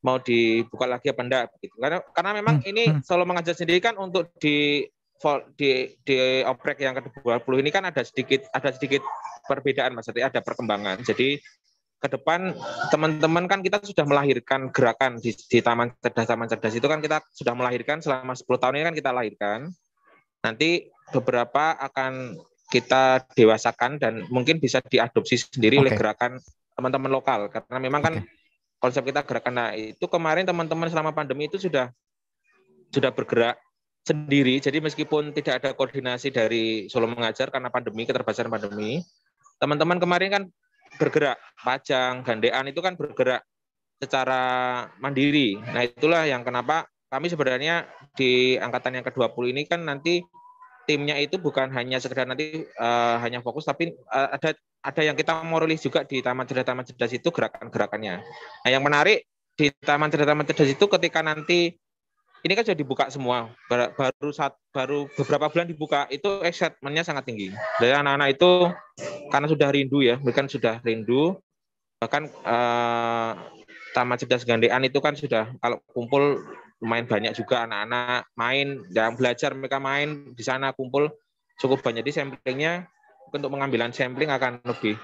Speaker 8: mau dibuka lagi apa enggak gitu. Karena karena memang hmm, ini hmm. selalu mengajar sendiri kan untuk di di di oprek yang ke-20 ini kan ada sedikit ada sedikit perbedaan Mas ada perkembangan. Jadi ke depan teman-teman kan kita sudah melahirkan gerakan di, di Taman Cerdas Taman Cerdas itu kan kita sudah melahirkan selama 10 tahun ini kan kita lahirkan. Nanti beberapa akan kita dewasakan dan mungkin bisa diadopsi sendiri okay. oleh gerakan teman-teman lokal karena memang kan konsep kita gerakan nah itu kemarin teman-teman selama pandemi itu sudah sudah bergerak sendiri. Jadi meskipun tidak ada koordinasi dari Solo Mengajar karena pandemi, keterbatasan pandemi, teman-teman kemarin kan bergerak, pajang, gandean itu kan bergerak secara mandiri. Nah itulah yang kenapa kami sebenarnya di angkatan yang ke-20 ini kan nanti timnya itu bukan hanya sekedar nanti uh, hanya fokus tapi uh, ada ada yang kita mau rilis juga di Taman Cerdas Taman Cerdas itu gerakan-gerakannya. Nah, yang menarik di Taman Cerdas Taman Cerdas itu ketika nanti ini kan sudah dibuka semua baru saat baru beberapa bulan dibuka itu excitementnya sangat tinggi dari anak-anak itu karena sudah rindu ya mereka sudah rindu bahkan eh, taman cerdas gandean itu kan sudah kalau kumpul lumayan banyak juga anak-anak main dan belajar mereka main di sana kumpul cukup banyak di samplingnya untuk pengambilan sampling akan lebih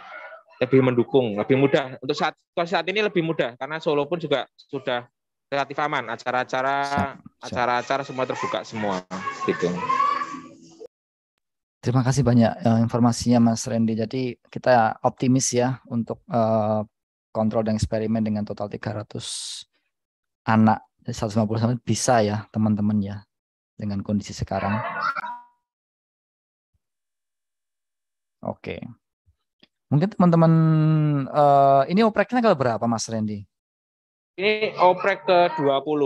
Speaker 8: lebih mendukung lebih mudah untuk saat saat ini lebih mudah karena Solo pun juga sudah relatif aman acara-acara acara-acara semua terbuka semua gitu
Speaker 1: Terima kasih banyak uh, informasinya Mas Randy. Jadi kita optimis ya untuk uh, kontrol dan eksperimen dengan total 300 anak 150 sampai bisa ya teman-teman ya dengan kondisi sekarang. Oke. Okay. Mungkin teman-teman uh, ini opreknya kalau berapa Mas Randy?
Speaker 8: Ini oprek ke-20.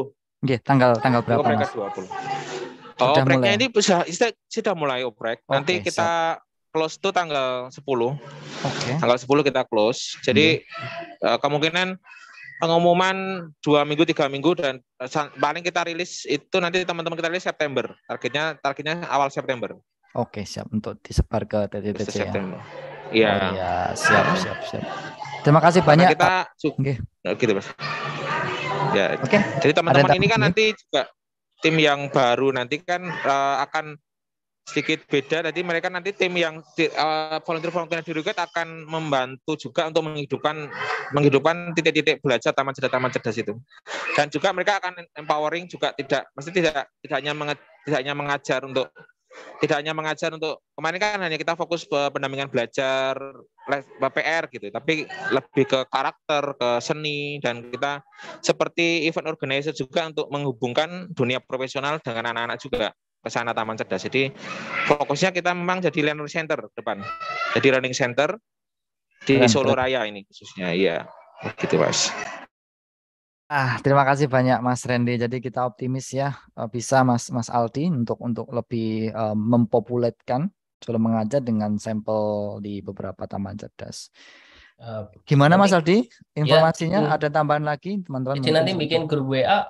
Speaker 1: Nggih, tanggal tanggal berapa? Oprek
Speaker 8: ke-20. Oh, opreknya ya? ini sudah sudah mulai oprek. Okay, Nanti kita so. close tuh tanggal 10. Oke. Okay. Tanggal 10 kita close. Jadi hmm. kemungkinan pengumuman dua minggu tiga minggu dan paling kita rilis itu nanti teman-teman kita rilis September targetnya targetnya awal September
Speaker 1: oke siap untuk disebar ke TTTC ya September.
Speaker 8: Iya. Iya siap siap siap
Speaker 1: Terima kasih Karena banyak. Kita okay.
Speaker 8: Oh, gitu mas. Ya. Oke. Okay. Jadi teman-teman ini kan nanti juga tim yang baru nanti kan uh, akan sedikit beda. Nanti mereka nanti tim yang eh, volunteer-volunteer uh, di Ruget akan membantu juga untuk menghidupkan menghidupkan titik-titik belajar taman cerdas taman cerdas itu. Dan juga mereka akan empowering juga tidak, mesti tidak tidak hanya menge, tidak hanya mengajar untuk tidak hanya mengajar untuk kemarin kan hanya kita fokus ke pendampingan belajar PR gitu, tapi lebih ke karakter, ke seni dan kita seperti event organizer juga untuk menghubungkan dunia profesional dengan anak-anak juga ke sana Taman Cerdas. Jadi fokusnya kita memang jadi learning center depan. Jadi learning center di Solo Raya ini khususnya, iya. begitu Mas.
Speaker 1: Ah, terima kasih banyak Mas Randy. Jadi kita optimis ya eh, bisa Mas Mas Aldi untuk untuk lebih um, eh, mempopulerkan sudah mengajar dengan sampel di beberapa taman cerdas. Uh, Gimana Mas Aldi? Ya, Informasinya ya, ada tambahan lagi teman-teman? Jadi nanti bikin grup WA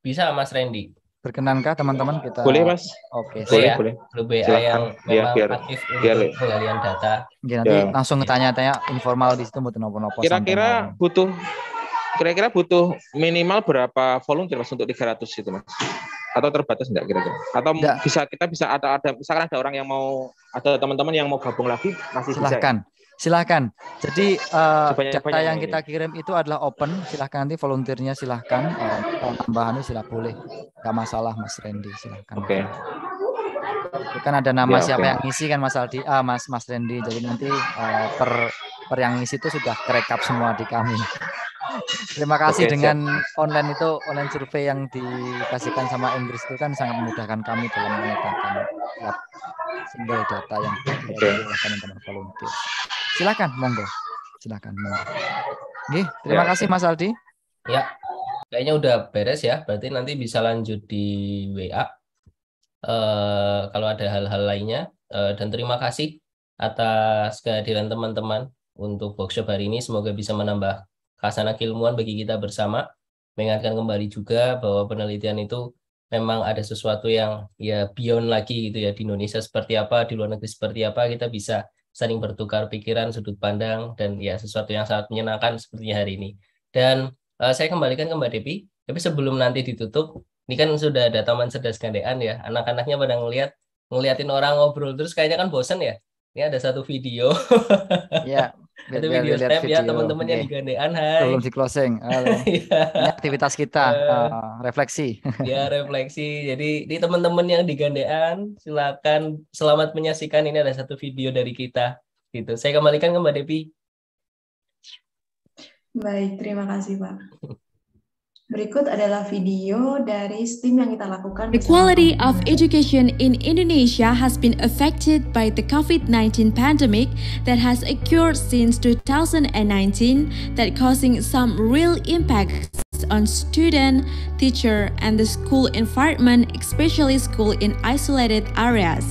Speaker 1: bisa Mas Randy. Berkenankah teman-teman kita? Boleh Mas. Oke. Okay, boleh, ya, boleh. Grup WA Silahkan.
Speaker 5: yang iya, memang biar, aktif biar, untuk biar.
Speaker 1: data. Ya, nanti ya. langsung tanya-tanya informal di situ buat nopo-nopo. Kira-kira
Speaker 8: butuh kira-kira butuh minimal berapa volume mas untuk 300 itu mas? Atau terbatas enggak kira-kira? Atau enggak. bisa kita bisa ada ada misalkan ada orang yang mau ada teman-teman yang mau gabung lagi masih ya? silahkan.
Speaker 1: Bisa, silahkan. Jadi uh, data yang yang kita kirim itu adalah open. Silahkan nanti volunteernya silahkan uh, tambahannya sila boleh, nggak masalah Mas Randy.
Speaker 8: Silahkan. Oke. Okay.
Speaker 1: Kan ada nama ya, siapa okay. yang ngisi kan Mas Aldi, ah, Mas Mas Randy. Jadi nanti uh, per per yang ngisi itu sudah kerekap semua di kami. Terima kasih okay, dengan siap. online itu online survei yang dikasihkan sama Inggris itu kan sangat memudahkan kami dalam menetapkan sumber data yang
Speaker 3: okay. teman-teman
Speaker 1: volunteer. Silakan, monggo. Silakan, monggo.
Speaker 3: Oke, terima ya. kasih Mas Aldi.
Speaker 5: Ya, kayaknya udah beres ya. Berarti nanti bisa lanjut di WA. Uh, eh, kalau ada hal-hal lainnya uh, dan terima kasih atas kehadiran teman-teman untuk workshop hari ini semoga bisa menambah khasana keilmuan bagi kita bersama mengingatkan kembali juga bahwa penelitian itu memang ada sesuatu yang ya beyond lagi gitu ya di Indonesia seperti apa di luar negeri seperti apa kita bisa saling bertukar pikiran sudut pandang dan ya sesuatu yang sangat menyenangkan sepertinya hari ini dan uh, saya kembalikan ke Mbak Depi tapi sebelum nanti ditutup ini kan sudah ada Taman Cerdas Gandean ya anak-anaknya pada ngelihat ngeliatin orang ngobrol terus kayaknya kan bosen ya ini ada satu video
Speaker 1: ya Biar, video step ya, video. ya teman-teman yang iya. digandean hai. Sebelum si closing. Iya. Ini aktivitas kita, uh, refleksi. ya
Speaker 5: refleksi. Jadi di teman-teman yang digandean silakan selamat menyaksikan ini ada satu video dari kita gitu. Saya kembalikan ke Mbak Devi.
Speaker 2: Baik, terima kasih Pak. Berikut adalah video dari STEAM yang kita lakukan. The
Speaker 9: quality of education in Indonesia has been affected by the COVID-19 pandemic that has occurred since 2019 that causing some real impacts on student, teacher, and the school environment, especially school in isolated areas.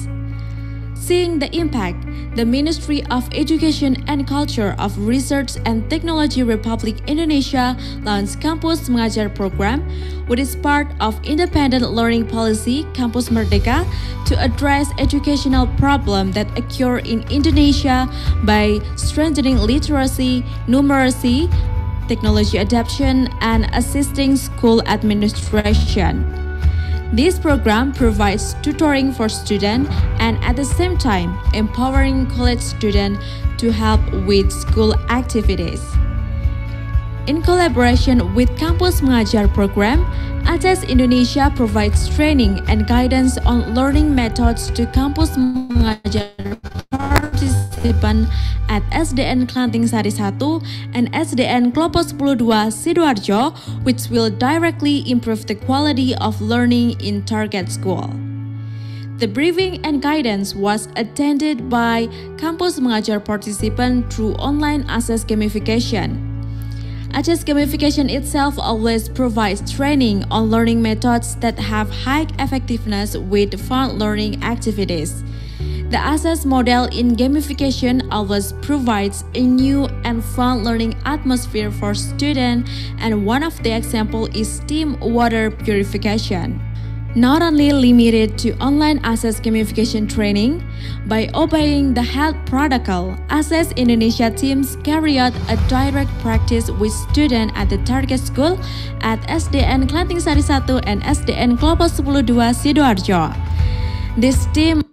Speaker 9: Seeing the impact, the Ministry of Education and Culture of Research and Technology Republic Indonesia launched Campus Mengajar program, which is part of independent learning policy Campus Merdeka to address educational problem that occur in Indonesia by strengthening literacy, numeracy, technology adoption, and assisting school administration. This program provides tutoring for students and at the same time empowering college students to help with school activities. in collaboration with Campus Mengajar program, ATES Indonesia provides training and guidance on learning methods to Campus Mengajar participant at SDN Klanting Sari 1 and SDN Klopo 102 Sidoarjo, which will directly improve the quality of learning in target school. The briefing and guidance was attended by Campus Mengajar participants through online assess gamification, HS gamification itself always provides training on learning methods that have high effectiveness with fun learning activities. The access model in gamification always provides a new and fun learning atmosphere for students and one of the example is steam water purification. not only limited to online access gamification training, by obeying the health protocol, Access Indonesia teams carry out a direct practice with students at the target school at SDN Klanting Sari 1 and SDN Klopo 102
Speaker 3: Sidoarjo. This team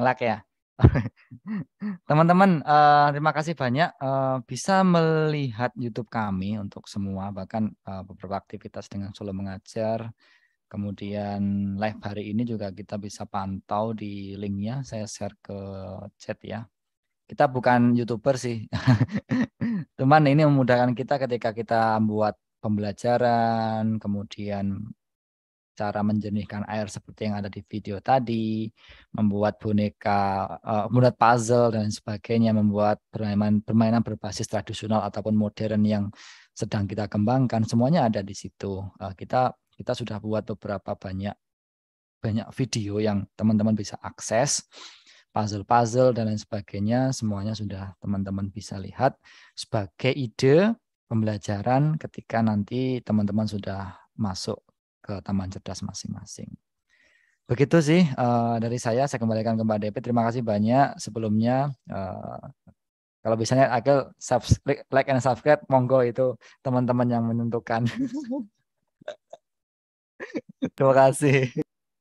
Speaker 3: ngelak ya. Teman-teman, uh, terima kasih banyak uh, bisa
Speaker 1: melihat YouTube kami untuk semua bahkan uh, beberapa aktivitas dengan Solo Mengajar. Kemudian live hari ini juga kita bisa pantau di linknya. Saya share ke chat ya. Kita bukan youtuber sih, cuman ini memudahkan kita ketika kita buat pembelajaran, kemudian cara menjernihkan air seperti yang ada di video tadi, membuat boneka, uh, membuat puzzle dan sebagainya, membuat permainan permainan berbasis tradisional ataupun modern yang sedang kita kembangkan, semuanya ada di situ. Eh, kita kita sudah buat beberapa banyak banyak video yang teman-teman bisa akses puzzle-puzzle dan lain sebagainya semuanya sudah teman-teman bisa lihat sebagai ide pembelajaran ketika nanti teman-teman sudah masuk ke taman cerdas masing-masing. Begitu sih uh, dari saya. Saya kembalikan ke Mbak Depi. Terima kasih banyak sebelumnya. Uh, kalau misalnya agak subscribe, like and subscribe, monggo itu teman-teman yang menentukan. terima kasih.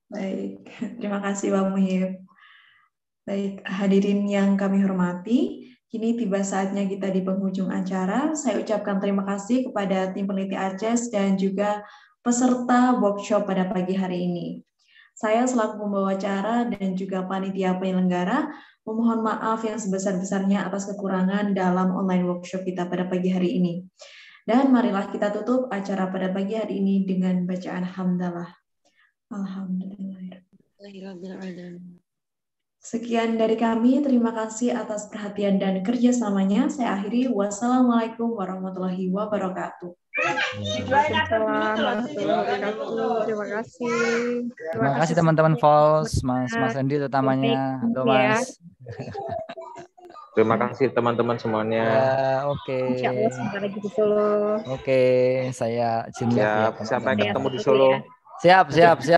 Speaker 1: Baik, terima kasih Pak Muhib.
Speaker 2: Baik, hadirin yang kami hormati, kini tiba saatnya kita di penghujung acara. Saya ucapkan terima kasih kepada tim peneliti ACES dan juga peserta workshop pada pagi hari ini. Saya selaku pembawa acara dan juga panitia penyelenggara memohon maaf yang sebesar-besarnya atas kekurangan dalam online workshop kita pada pagi hari ini. Dan marilah kita tutup acara pada pagi hari ini dengan bacaan hamdalah.
Speaker 7: Alhamdulillah.
Speaker 2: Sekian dari kami. Terima kasih atas perhatian dan kerjasamanya. Saya akhiri. Wassalamualaikum warahmatullahi wabarakatuh.
Speaker 7: Terima kasih.
Speaker 1: Terima kasih teman-teman Falls, Mas Mas Randy terutamanya. Halo iya. Mas.
Speaker 8: Terima kasih teman-teman semuanya. Ya,
Speaker 1: oke.
Speaker 3: Oke, saya ya,
Speaker 8: siap, ya, sampai ketemu di Solo.
Speaker 3: Siap, siap, siap.